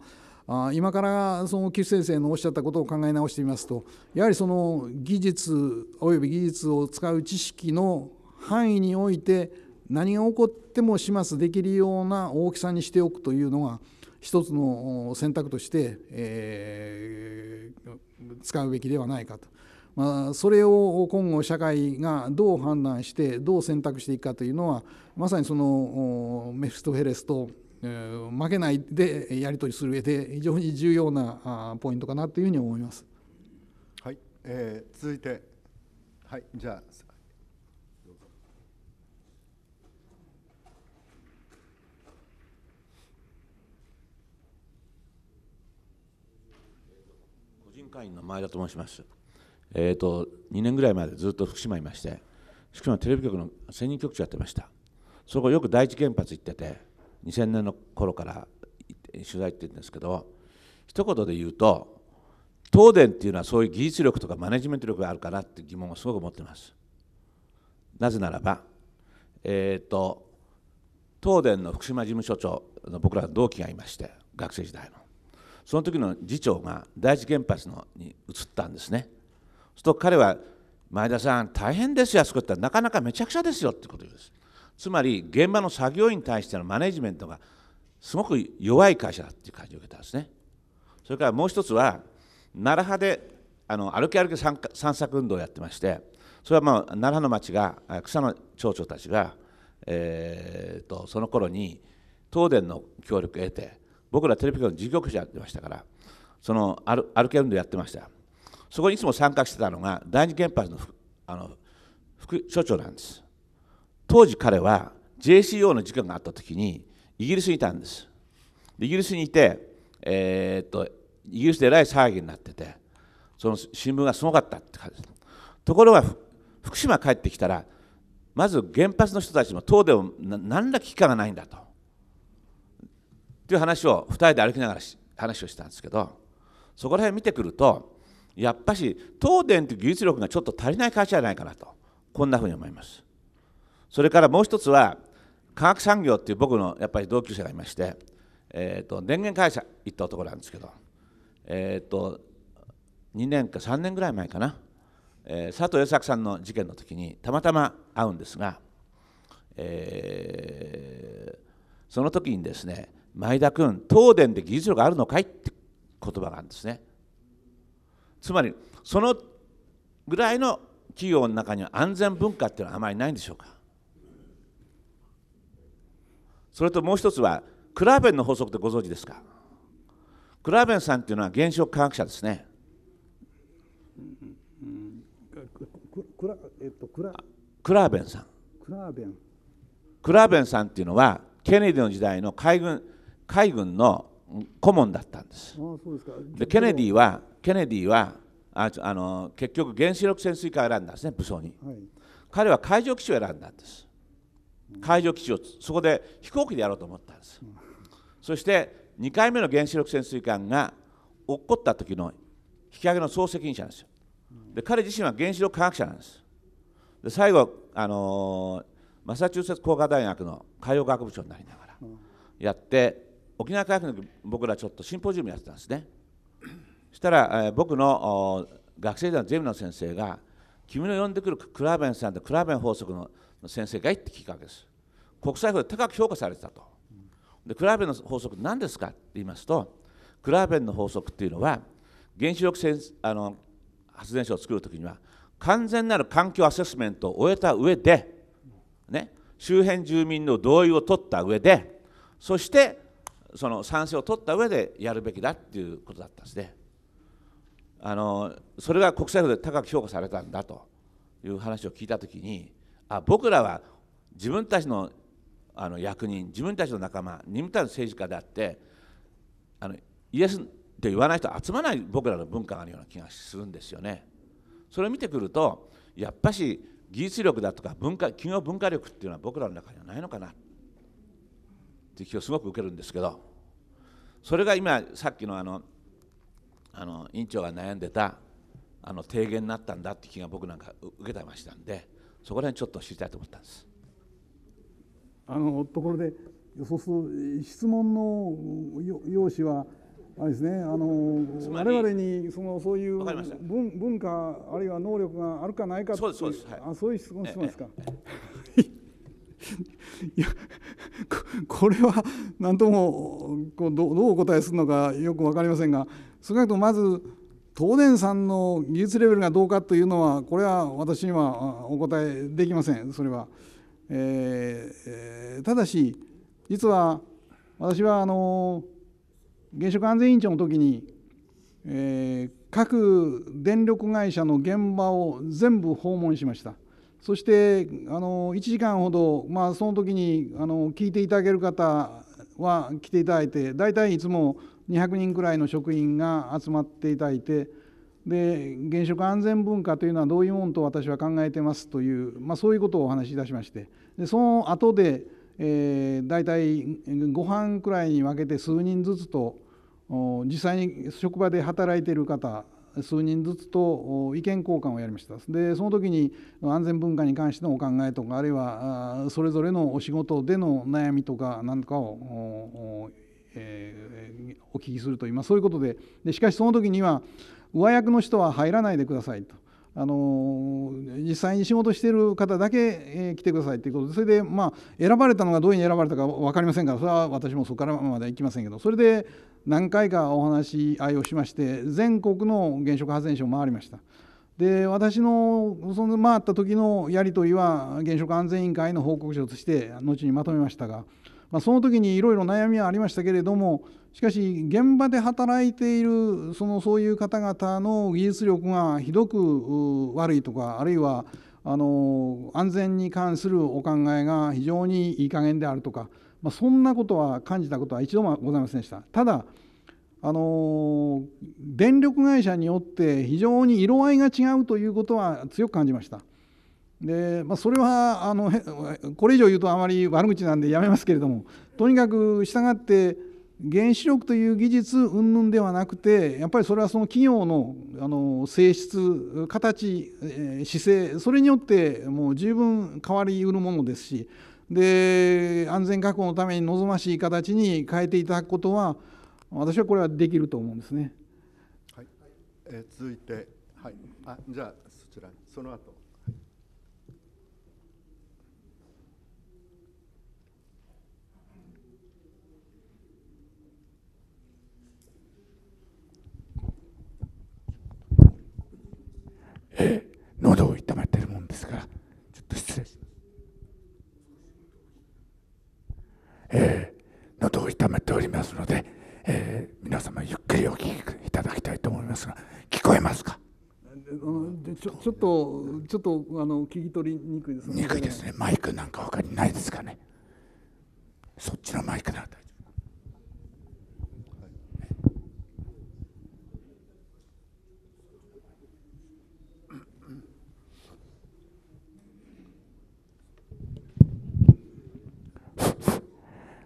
今からその岸先生のおっしゃったことを考え直してみますとやはりその技術および技術を使う知識の範囲において何が起こっても始末できるような大きさにしておくというのが一つの選択として、えー、使うべきではないかと。まあ、それを今後社会がどう判断してどう選択していくかというのはまさにそのメフィスト・ヘレスと負けないでやり取りする上で非常に重要なポイントかなというふうに思います。はい、えー、続いて、はい、じゃあ会員の前田と申します。えっ、ー、と2年ぐらいまでずっと福島にいまして、福島テレビ局の専任局長やってました。そこよく第一原発行ってて。2000年の頃から取材って言うんですけど一言で言うと東電っていうのはそういう技術力とかマネジメント力があるかなって疑問をすごく持ってます。なぜならば、えーと、東電の福島事務所長の僕らの同期がいまして学生時代のその時の次長が第一原発のに移ったんですね。そうすると彼は前田さん大変ですよあそこってなかなかめちゃくちゃですよってことです。つまり現場の作業員に対してのマネジメントがすごく弱い会社だっていう感じを受けたんですね。それからもう一つは奈良派であの歩き歩き散策運動をやってましてそれはまあ奈良の町が草の町長たちが、えーと、その頃に東電の協力を得て僕らテレビ局の事業局長やってましたからその歩歩き運動やってましたそこにいつも参加してたのが第二原発のあの副所長なんです当時彼は JCO の事件があった時にイギリスにいたんですイギリスにいて、えー、っとイギリスでえらい騒ぎになっててその新聞がすごかったって感じところが福島帰ってきたらまず原発の人たちも東電も何ら危機感がないんだと。という話を2人で歩きながら話をしたんですけどそこら辺見てくるとやっぱし東電という技術力がちょっと足りない会社じゃないかなとこんなふうに思います。それからもう一つは化学産業っていう僕のやっぱり同級生がいまして、えーと、電源会社行った男なんですけど、えーと、2年か3年ぐらい前かな、えー、佐藤栄作さんの事件の時にたまたま会うんですが、えー、その時にですね前田君東電で技術力あるのかいって言葉があるんですねつまりそのぐらいの企業の中には安全文化っていうのはあまりないんでしょうかそれともう一つはクラーベンの法則ってご存知ですかクラーベンさんっていうのは原子力科学者ですね。クラ,、ーベンさんクラーベンクラーベンさんっていうのはケネディの時代の海軍海軍の顧問だったんですでケネディはケネディはああの結局原子力潜水艦を選んだんですね武装に、はい、彼は海上基地を選んだんです海上基地をそこで飛行機でやろうと思ったんです、うん、そして2回目の原子力潜水艦が落っこった時の引き上げの総責任者なんですよで彼自身は原子力科学者なんですで最後、あのー、マサチューセッツ工科大学の海洋学部長になりながらやって、うん、沖縄科学の時僕らちょっとシンポジウムやってたんですねしたら、えー、僕の学生時代のゼミの先生が君の呼んでくるクラーベンさんとクラーベン法則の先生がいって聞くわけです。国際法で高く評価されてたと。でクラーベンの法則何ですかって言いますとクラーベンの法則っていうのは原子力あの発電所を作る時には完全なる環境アセスメントを終えた上で、ね、周辺住民の同意を取った上でそしてその賛成を取った上でやるべきだっていうことだったんですね。あのそれが国際法で高く評価されたんだという話を聞いた時にあ僕らは自分たちのあの役人自分たちの仲間自分たちの政治家であってあのイエスって言わない人集まらない僕らの文化があるような気がするんですよね。それを見てくるとやっぱし技術力だとか文化企業文化力っていうのは僕らの中にはないのかなって気をすごく受けるんですけどそれが今さっきのあのあの院長が悩んでたあの提言になったんだって気が僕なんか受けてましたんでそこら辺ちょっと知りたいと思ったんです。あのところでそうすると質問の用紙はあれですねあの我々にそのそういう文文化あるいは能力があるかないかそうそうです、はい、あそういう質問しますか。いやこれは何ともこうどうお答えするのかよく分かりませんが少なくともまず東電さんの技術レベルがどうかというのはこれは私にはお答えできませんそれは、えー、ただし実は私はあの原子力安全委員長の時に、えー、各電力会社の現場を全部訪問しましたそしてあの1時間ほど、まあ、その時にあの聞いていただける方は来ていただいて大体いつも200人くらいの職員が集まっていただいてで原色安全文化というのはどういうものと私は考えてますという、まあ、そういうことをお話しいたしましてでその後で、えー、大体5班くらいに分けて数人ずつと実際に職場で働いている方数人ずつと意見交換をやりましたでその時に安全文化に関してのお考えとかあるいはそれぞれのお仕事での悩みとか何とかをえー、お聞きするという、まあ、そういうことででしかしその時には上役の人は入らないでくださいと。あの実際に仕事している方だけ、えー、来てくださいということでそれで、まあ、選ばれたのがどういうふうに選ばれたか分かりませんからそれは私もそこからまだ行きませんけどそれで何回かお話し合いをしまして全国の原子力発電所を回りました。で私のその回った時のやり取りは原子力安全委員会の報告書として後にまとめましたが。まあ、その時にいろいろ悩みはありましたけれどもしかし現場で働いているそのそういう方々の技術力がひどく悪いとかあるいはあの安全に関するお考えが非常にいい加減であるとか、まあ、そんなことは感じたことは一度もございませんでした。ただあの電力会社によって非常に色合いが違うということは強く感じました。で、まあ、それはあのこれ以上言うとあまり悪口なんでやめますけれどもとにかく従って原子力という技術云々ではなくてやっぱりそれはその企業のあの性質形、え姿勢それによってもう十分変わりうるものですしで安全確保のために望ましい形に変えていただくことは私はこれはできると思うんですね。はい、え続いて、はい、あじゃあそちらその後えー、喉を痛めてるもんですからちょっと失礼します。えー、喉を痛めておりますので、えー、皆様ゆっくりお聞きいただきたいと思いますが聞こえますかちょちょっとちょっとあの聞き取りにくいですね。にくいですね。マイクなんかかにないですかね。そっちのマイクなんだ。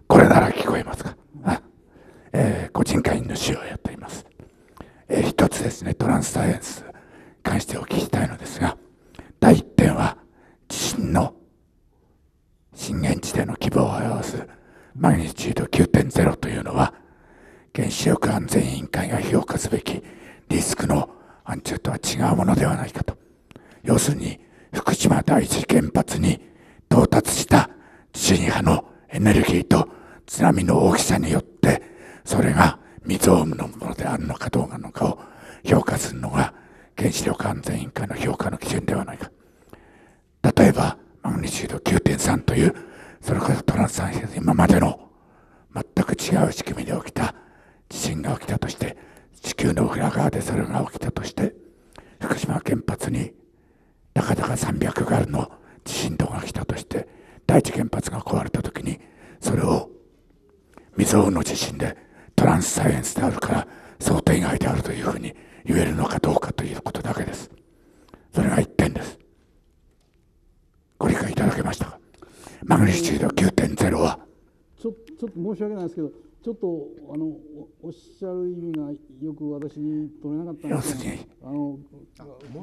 これなら聞こえますか、えー、個人会員の使用をやっています、えー、一つですねトランスサイエンス関してお聞きしたいのですが第1点は地震の震源地での規模を表すマグニチュード9.0というのは原子力安全委員会が評価すべきリスクの範疇とは違うものではないかと要するに福島第一原発に到達した地震波のエネルギーと津波の大きさによってそれが未曾有のものであるのかどうなのかを評価するのが原子力安全委員会の評価の基準ではないか例えばマグニチュード9.3というそれこそトランスサンシス今までの全く違う仕組みで起きた地震が起きたとして地球の裏側でそれが起きたとして福島原発に高かか300があるの地震動が来たとして第一原発が壊れた時にそれを未曾有の地震でトランスサイエンスであるから想定外であるというふうに言えるのかどうかということだけですそれが1点ですご理解いただけましたかマグニチュード9.0はちょちょっと申し訳ないですけどちょっとあのおっしゃる意味がよく私に取れなかったんですけど要するにあのも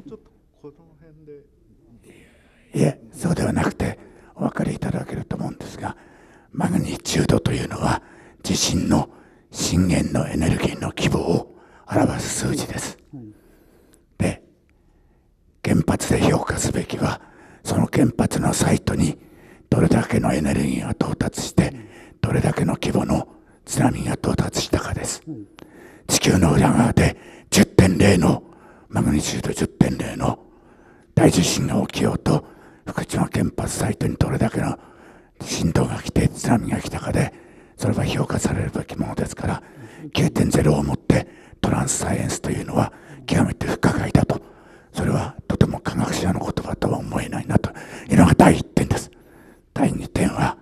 うちょっとこの辺でいえそうではなくてお分かりいただけると思うんですがマグニチュードというのは「自身の震源のエネルギーの規模を表す数字です。で原発で評価すべきはその原発のサイトにどれだけのエネルギーが到達してどれだけの規模の津波が到達したかです。地球の裏側で10.0のマグニチュード10.0の大地震が起きようと福島原発サイトにどれだけの振動が来て津波が来たかでそれは評価されるべきものですから9.0をもってトランスサイエンスというのは極めて不可解だとそれはとても科学者の言葉とは思えないなというのが第1点です第2点は、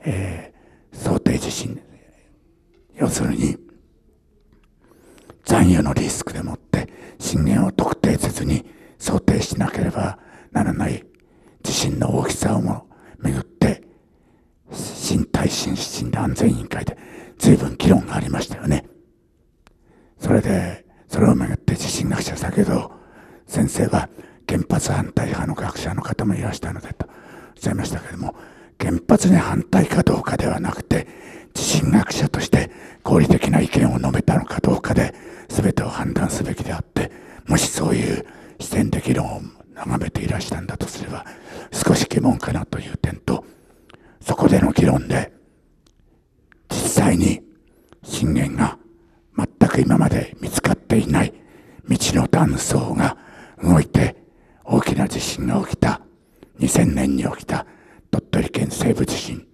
えー、想定地震要するに残余のリスクでもって震源を特定せずに想定しなければならない地震の大きさをもめぐって新体震理診断安全委員会で随分議論がありましたよね。それで、それをめぐって地震学者だけど、先生は原発反対派の学者の方もいらしたのでとおっしゃいましたけれども、原発に反対かどうかではなくて、地震学者として合理的な意見を述べたのかどうかで、全てを判断すべきであって、もしそういう視点で議論を眺めていらしたんだとすれば、少し疑問かなという点と、そこでの議論で実際に震源が全く今まで見つかっていない未知の断層が動いて大きな地震が起きた2000年に起きた鳥取県西部地震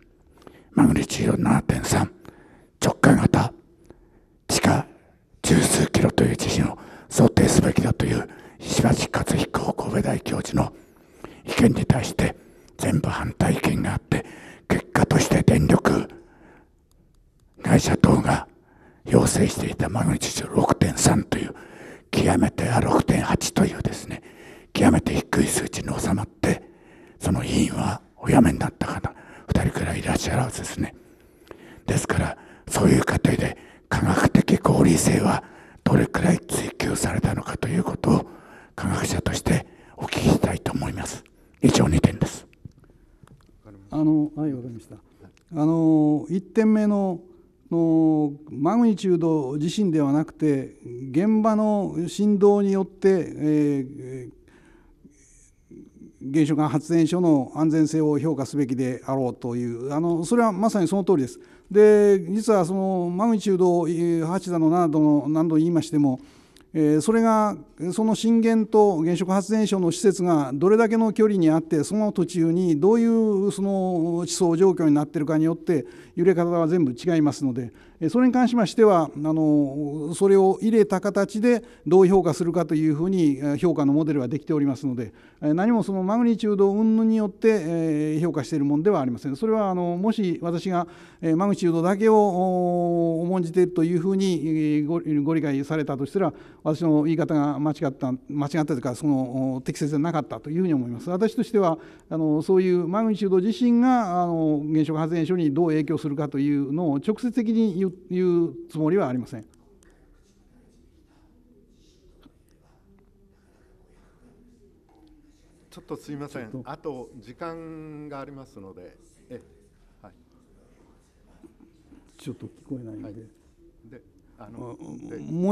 マグニチュード7.3直下型地下十数キロという地震を想定すべきだという石橋克彦神戸大教授の意見に対して全部反対意見があって結果として電力会社等が要請していたマグニチュード6.3という極めて6.8というですね極めて低い数値に収まってその委員はおやめになった方2人くらいいらっしゃるはずですねですからそういう過程で科学的合理性はどれくらい追求されたのかということを科学者としてお聞きしたいと思います以上2点ですあのはいわかりました。あの1点目ののマグニチュード地震ではなくて現場の振動によって、えー、原子力発電所の安全性を評価すべきであろうというあのそれはまさにその通りです。で実はそのマグニチュード8だの7度の何度言いましてもそれがその震源と原子力発電所の施設がどれだけの距離にあってその途中にどういうその地層状況になっているかによって揺れ方は全部違いますのでそれに関しましてはあのそれを入れた形でどう評価するかというふうに評価のモデルはできておりますので何もそのマグニチュード云々によって評価しているものではありません。それはあのもし私がマグニチュードだけを重んじているというふうにご理解されたとしたら私の言い方が間違った間違ったというかその適切でなかったというふうに思います。私としてはあのそういうマグニチュード自身があの原子力発電所にどう影響するかというのを直接的に言う言うつもりはありません。ちょっとすいません。あと時間がありますので、え、はい。ちょっと聞こえないので。はい、であの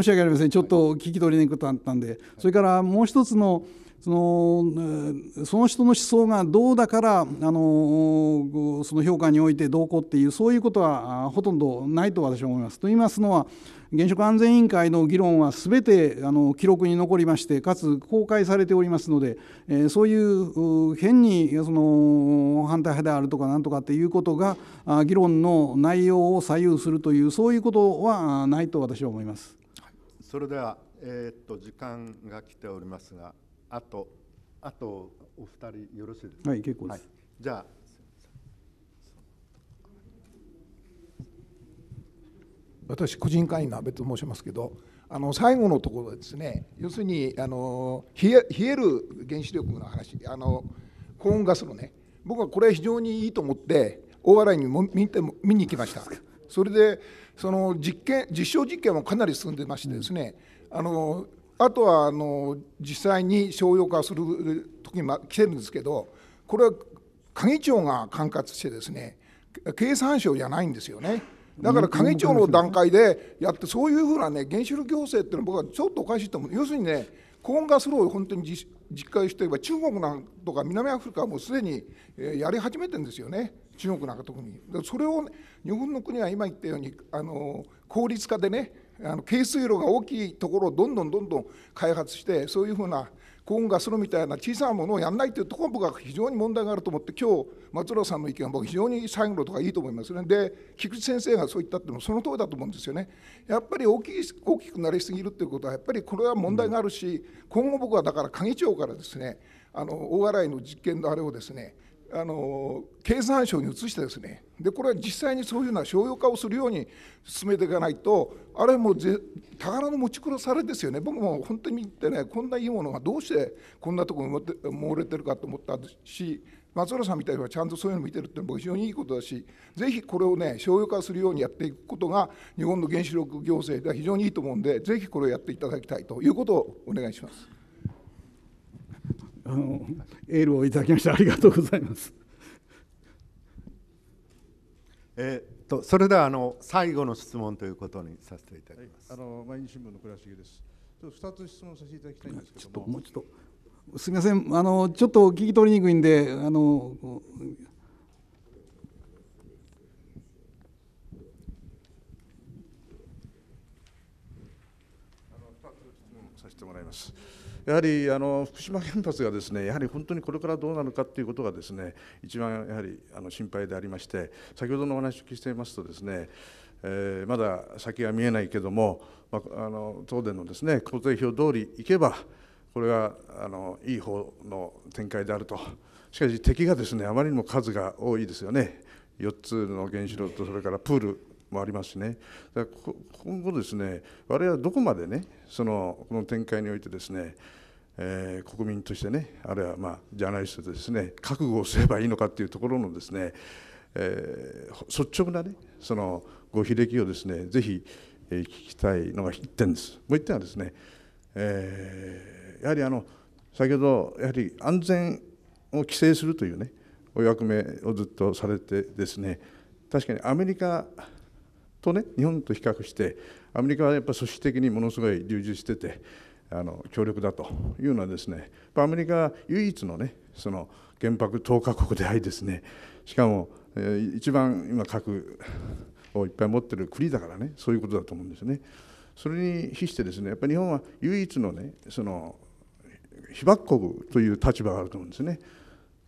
申し訳ありませんちょっと聞き取りにくかったんで、はい、それからもう一つのそのその人の思想がどうだからあのその評価においてどうこうっていうそういうことはほとんどないと私は思います。と言いますのは原子力安全委員会の議論はすべてあの記録に残りましてかつ公開されておりますので、えー、そういう変にその反対派であるとかなんとかっていうことが議論の内容を左右するというそういうことはないと私は思います。それでは、えー、っと時間が来ておりますがあとあとお二人よろしいですか。はい結構です、はい、じゃ私個人会員の阿部と申しますけどあの最後のところですね要するにあの冷える原子力の話あの高温ガスのね僕はこれ非常にいいと思って大洗にも見て見に行きましたそれでその実験実証実験もかなり進んでましてですね、あのあとはあの実際に商用化する時に来てるんですけどこれは鍵長が管轄してですね経産省じゃないんですよね。だから影町の段階でやって、そういうふうなね、原子力行政っていうのは僕はちょっとおかしいと思う。要するにね、高温ガス炉を本当に実感していれば、中国なんとか南アフリカはもうすでにやり始めてるんですよね、中国なんか特に。それを、ね、日本の国は今言ったように、あの効率化でね、あの軽水炉が大きいところをどんどんどんどん開発して、そういうふうな今がするみたいな小さなものをやらないというところが僕は非常に問題があると思って今日松浦さんの意見は僕非常に最後のとかいいと思いますねで菊池先生がそう言ったってもその通りだと思うんですよねやっぱり大きい大きくなりすぎるということはやっぱりこれは問題があるし、今後僕はだから鍵長からですねあの大洗の実験のあれをですねあの経産省に移してですねでこれは実際にそういうような商用化をするように進めていかないとあれはもう宝の持ちこされですよね僕も本当に見てねこんないいものがどうしてこんなところに漏れてるかと思ったし松浦さんみたいにはちゃんとそういうの見てるってのも非常にいいことだしぜひこれをね商用化するようにやっていくことが日本の原子力行政では非常にいいと思うんでぜひこれをやっていただきたいということをお願いします。あのエールをいただきましてありがとうございます。えー、っとそれではあの最後の質問ということにさせていただきます。はい、あの毎日新聞の倉重です。ちょっと二つ質問させていただきたいんですけども。もうちょっとすみませんあのちょっと聞き取りにくいんであの。あの質問させてもらいます。やはりあの福島原発がですねやはり本当にこれからどうなるかということがですね一番やはりあの心配でありまして先ほどのお話を聞いていますとですねえまだ先が見えないけども、まあ、あの東電のですね工程表通り行けばこれはあのいい方の展開であるとしかし敵がですねあまりにも数が多いですよね4つの原子炉とそれからプールもありますしねだから今後ですね我々はどこまでねそのこの展開においてですね、えー、国民としてねあるいはまあジャーナリストでですね覚悟をすればいいのかっていうところのですね、えー、率直なねそのご悲劇をですねぜひ、えー、聞きたいのが1点です。もう1点はですね、えー、やはりあの先ほどやはり安全を規制するというねお役目をずっとされてですね確かにアメリカとね日本と比較してアメリカはやっぱり組織的にものすごい充実しててあの強力だというのはですねアメリカ唯一のねその原爆投下国でありですねしかも、えー、一番今核をいっぱい持ってる国だからねそういうことだと思うんですね。それに比してですねやっぱり日本は唯一のねその被爆国という立場があると思うんですね。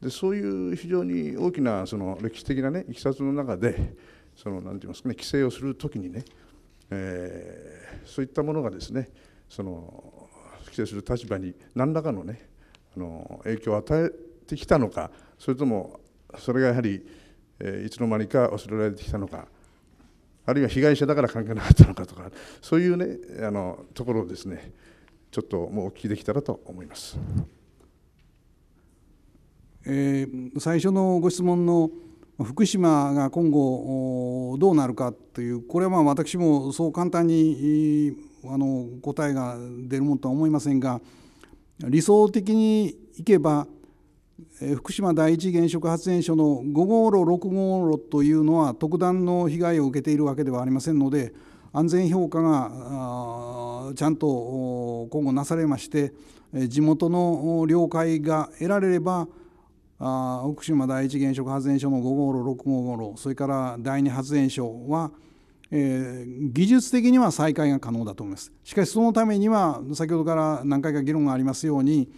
でそういう非常に大きなその歴史的なねいきさつの中でその何て言いますかね規制をする時にねえー、そういったものがですねその規制する立場に何らかのねあの影響を与えてきたのかそれともそれがやはり、えー、いつの間にか忘れられてきたのかあるいは被害者だから関係なかったのかとかそういうねあのところをですねちょっともうお聞きできたらと思います。えー、最初のご質問の福島が今後どうなるかというこれはまあ私もそう簡単にあの答えが出るものとは思いませんが理想的にいけば福島第一原子力発電所の5号炉6号炉というのは特段の被害を受けているわけではありませんので安全評価がちゃんと今後なされまして地元の了解が得られればあ奥島第一原子力発電所の5号炉6号炉それから第二発電所は、えー、技術的には再開が可能だと思いますしかしそのためには先ほどから何回か議論がありますように、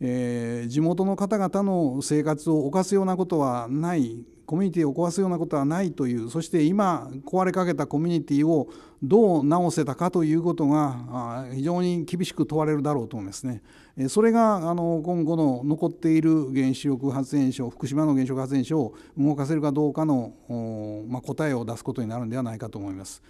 えー、地元の方々の生活を犯すようなことはないコミュニティを壊すようなことはないというそして今壊れかけたコミュニティをどう直せたかということが非常に厳しく問われるだろうと思いますね。それがあの今後の残っている原子力発電所福島の原子力発電所を動かせるかどうかの、まあ、答えを出すことになるんではないかと思います。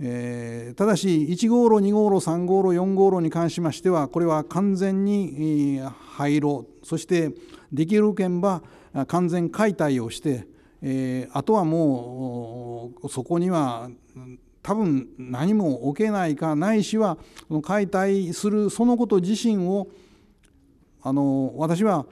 えー、ただし1号炉2号炉3号炉4号炉に関しましてはこれは完全に廃炉そしてできるけんば完全解体をして、えー、あとはもうそこには多分何も置けないかないしは解体するそのこと自身をあの私は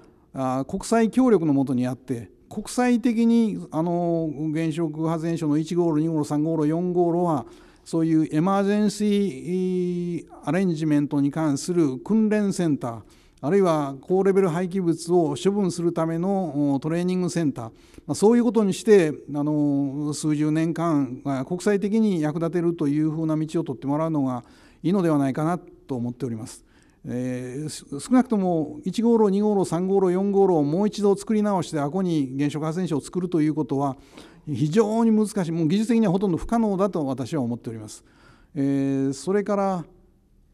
国際協力のもとにあって国際的にあの原子力発電所の1号炉2号炉3号炉4号炉はそういうエマージェンシーアレンジメントに関する訓練センターあるいは高レベル廃棄物を処分するためのトレーニングセンターそういうことにしてあの数十年間国際的に役立てるというふうな道を取ってもらうのがいいのではないかなと思っております。えー、少なくとも1号炉2号炉3号炉4号炉をもう一度作り直してあこに原子力発電所を作るということは非常に難しいもう技術的にはほとんど不可能だと私は思っております。えー、それから、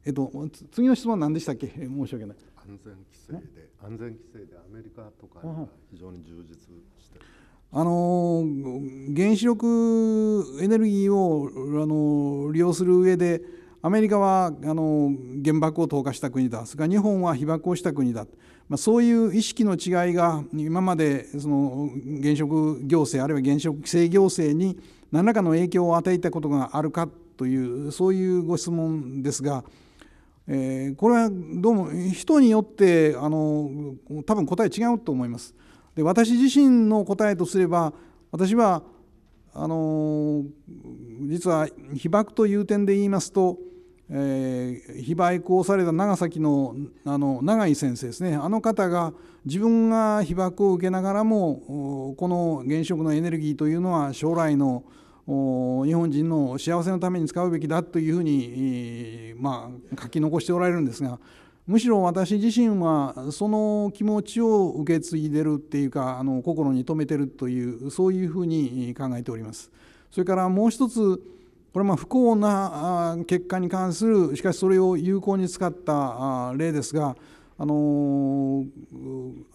えっと、次の質問は何でしたっけ申し訳ない。安全規制で、安全規制でアメリカとかが非常に充実してる。あの原子力エネルギーをあの利用する上でアメリカはあの原爆を投下した国だそれから日本は被爆をした国だ、まあ、そういう意識の違いが今までその原子力行政あるいは原子力規制行政に何らかの影響を与えたことがあるかというそういうご質問ですがえー、これはどうも人によってあの多分答え違うと思います。で私自身の答えとすれば私はあの実は被爆という点で言いますと、えー、被爆をされた長崎のあの永井先生ですねあの方が自分が被爆を受けながらもこの原子力のエネルギーというのは将来の日本人の幸せのために使うべきだというふうに、まあ、書き残しておられるんですがむしろ私自身はその気持ちを受け継いでるっていうかあの心に留めてるというそういうふうに考えております。それからもう一つこれはま不幸な結果に関するしかしそれを有効に使った例ですがあの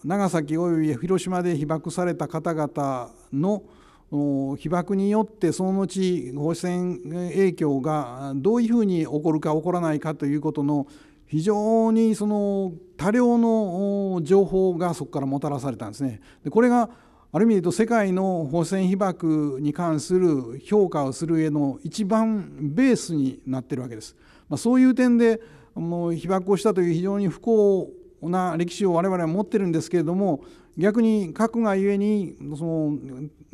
長崎および広島で被爆された方々の被爆によってその後放射線影響がどういうふうに起こるか起こらないかということの非常にその多量の情報がそこからもたらされたんですね。でこれがある意味で言うと世界の放射線被爆に関する評価をする上の一番ベースになってるわけです。まあ、そういう点でもう被爆をしたという非常に不幸な歴史を我々は持ってるんですけれども逆に核がゆえにその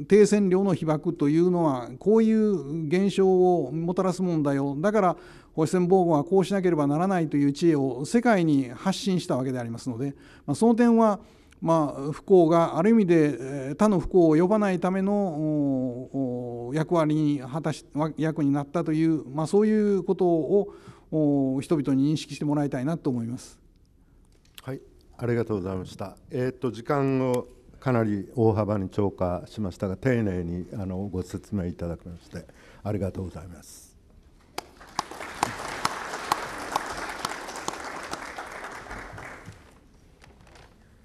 低線量の被爆というのはこういう現象をもたらすもんだよだから放射線防護はこうしなければならないという知恵を世界に発信したわけでありますので、まあ、その点は、まあ、不幸がある意味で他の不幸を呼ばないための役割に果たし役になったという、まあ、そういうことを人々に認識してもらいたいなと思います。ありがとうございました。えっ、ー、と時間をかなり大幅に超過しましたが、丁寧にあのご説明いただきましてありがとうございます。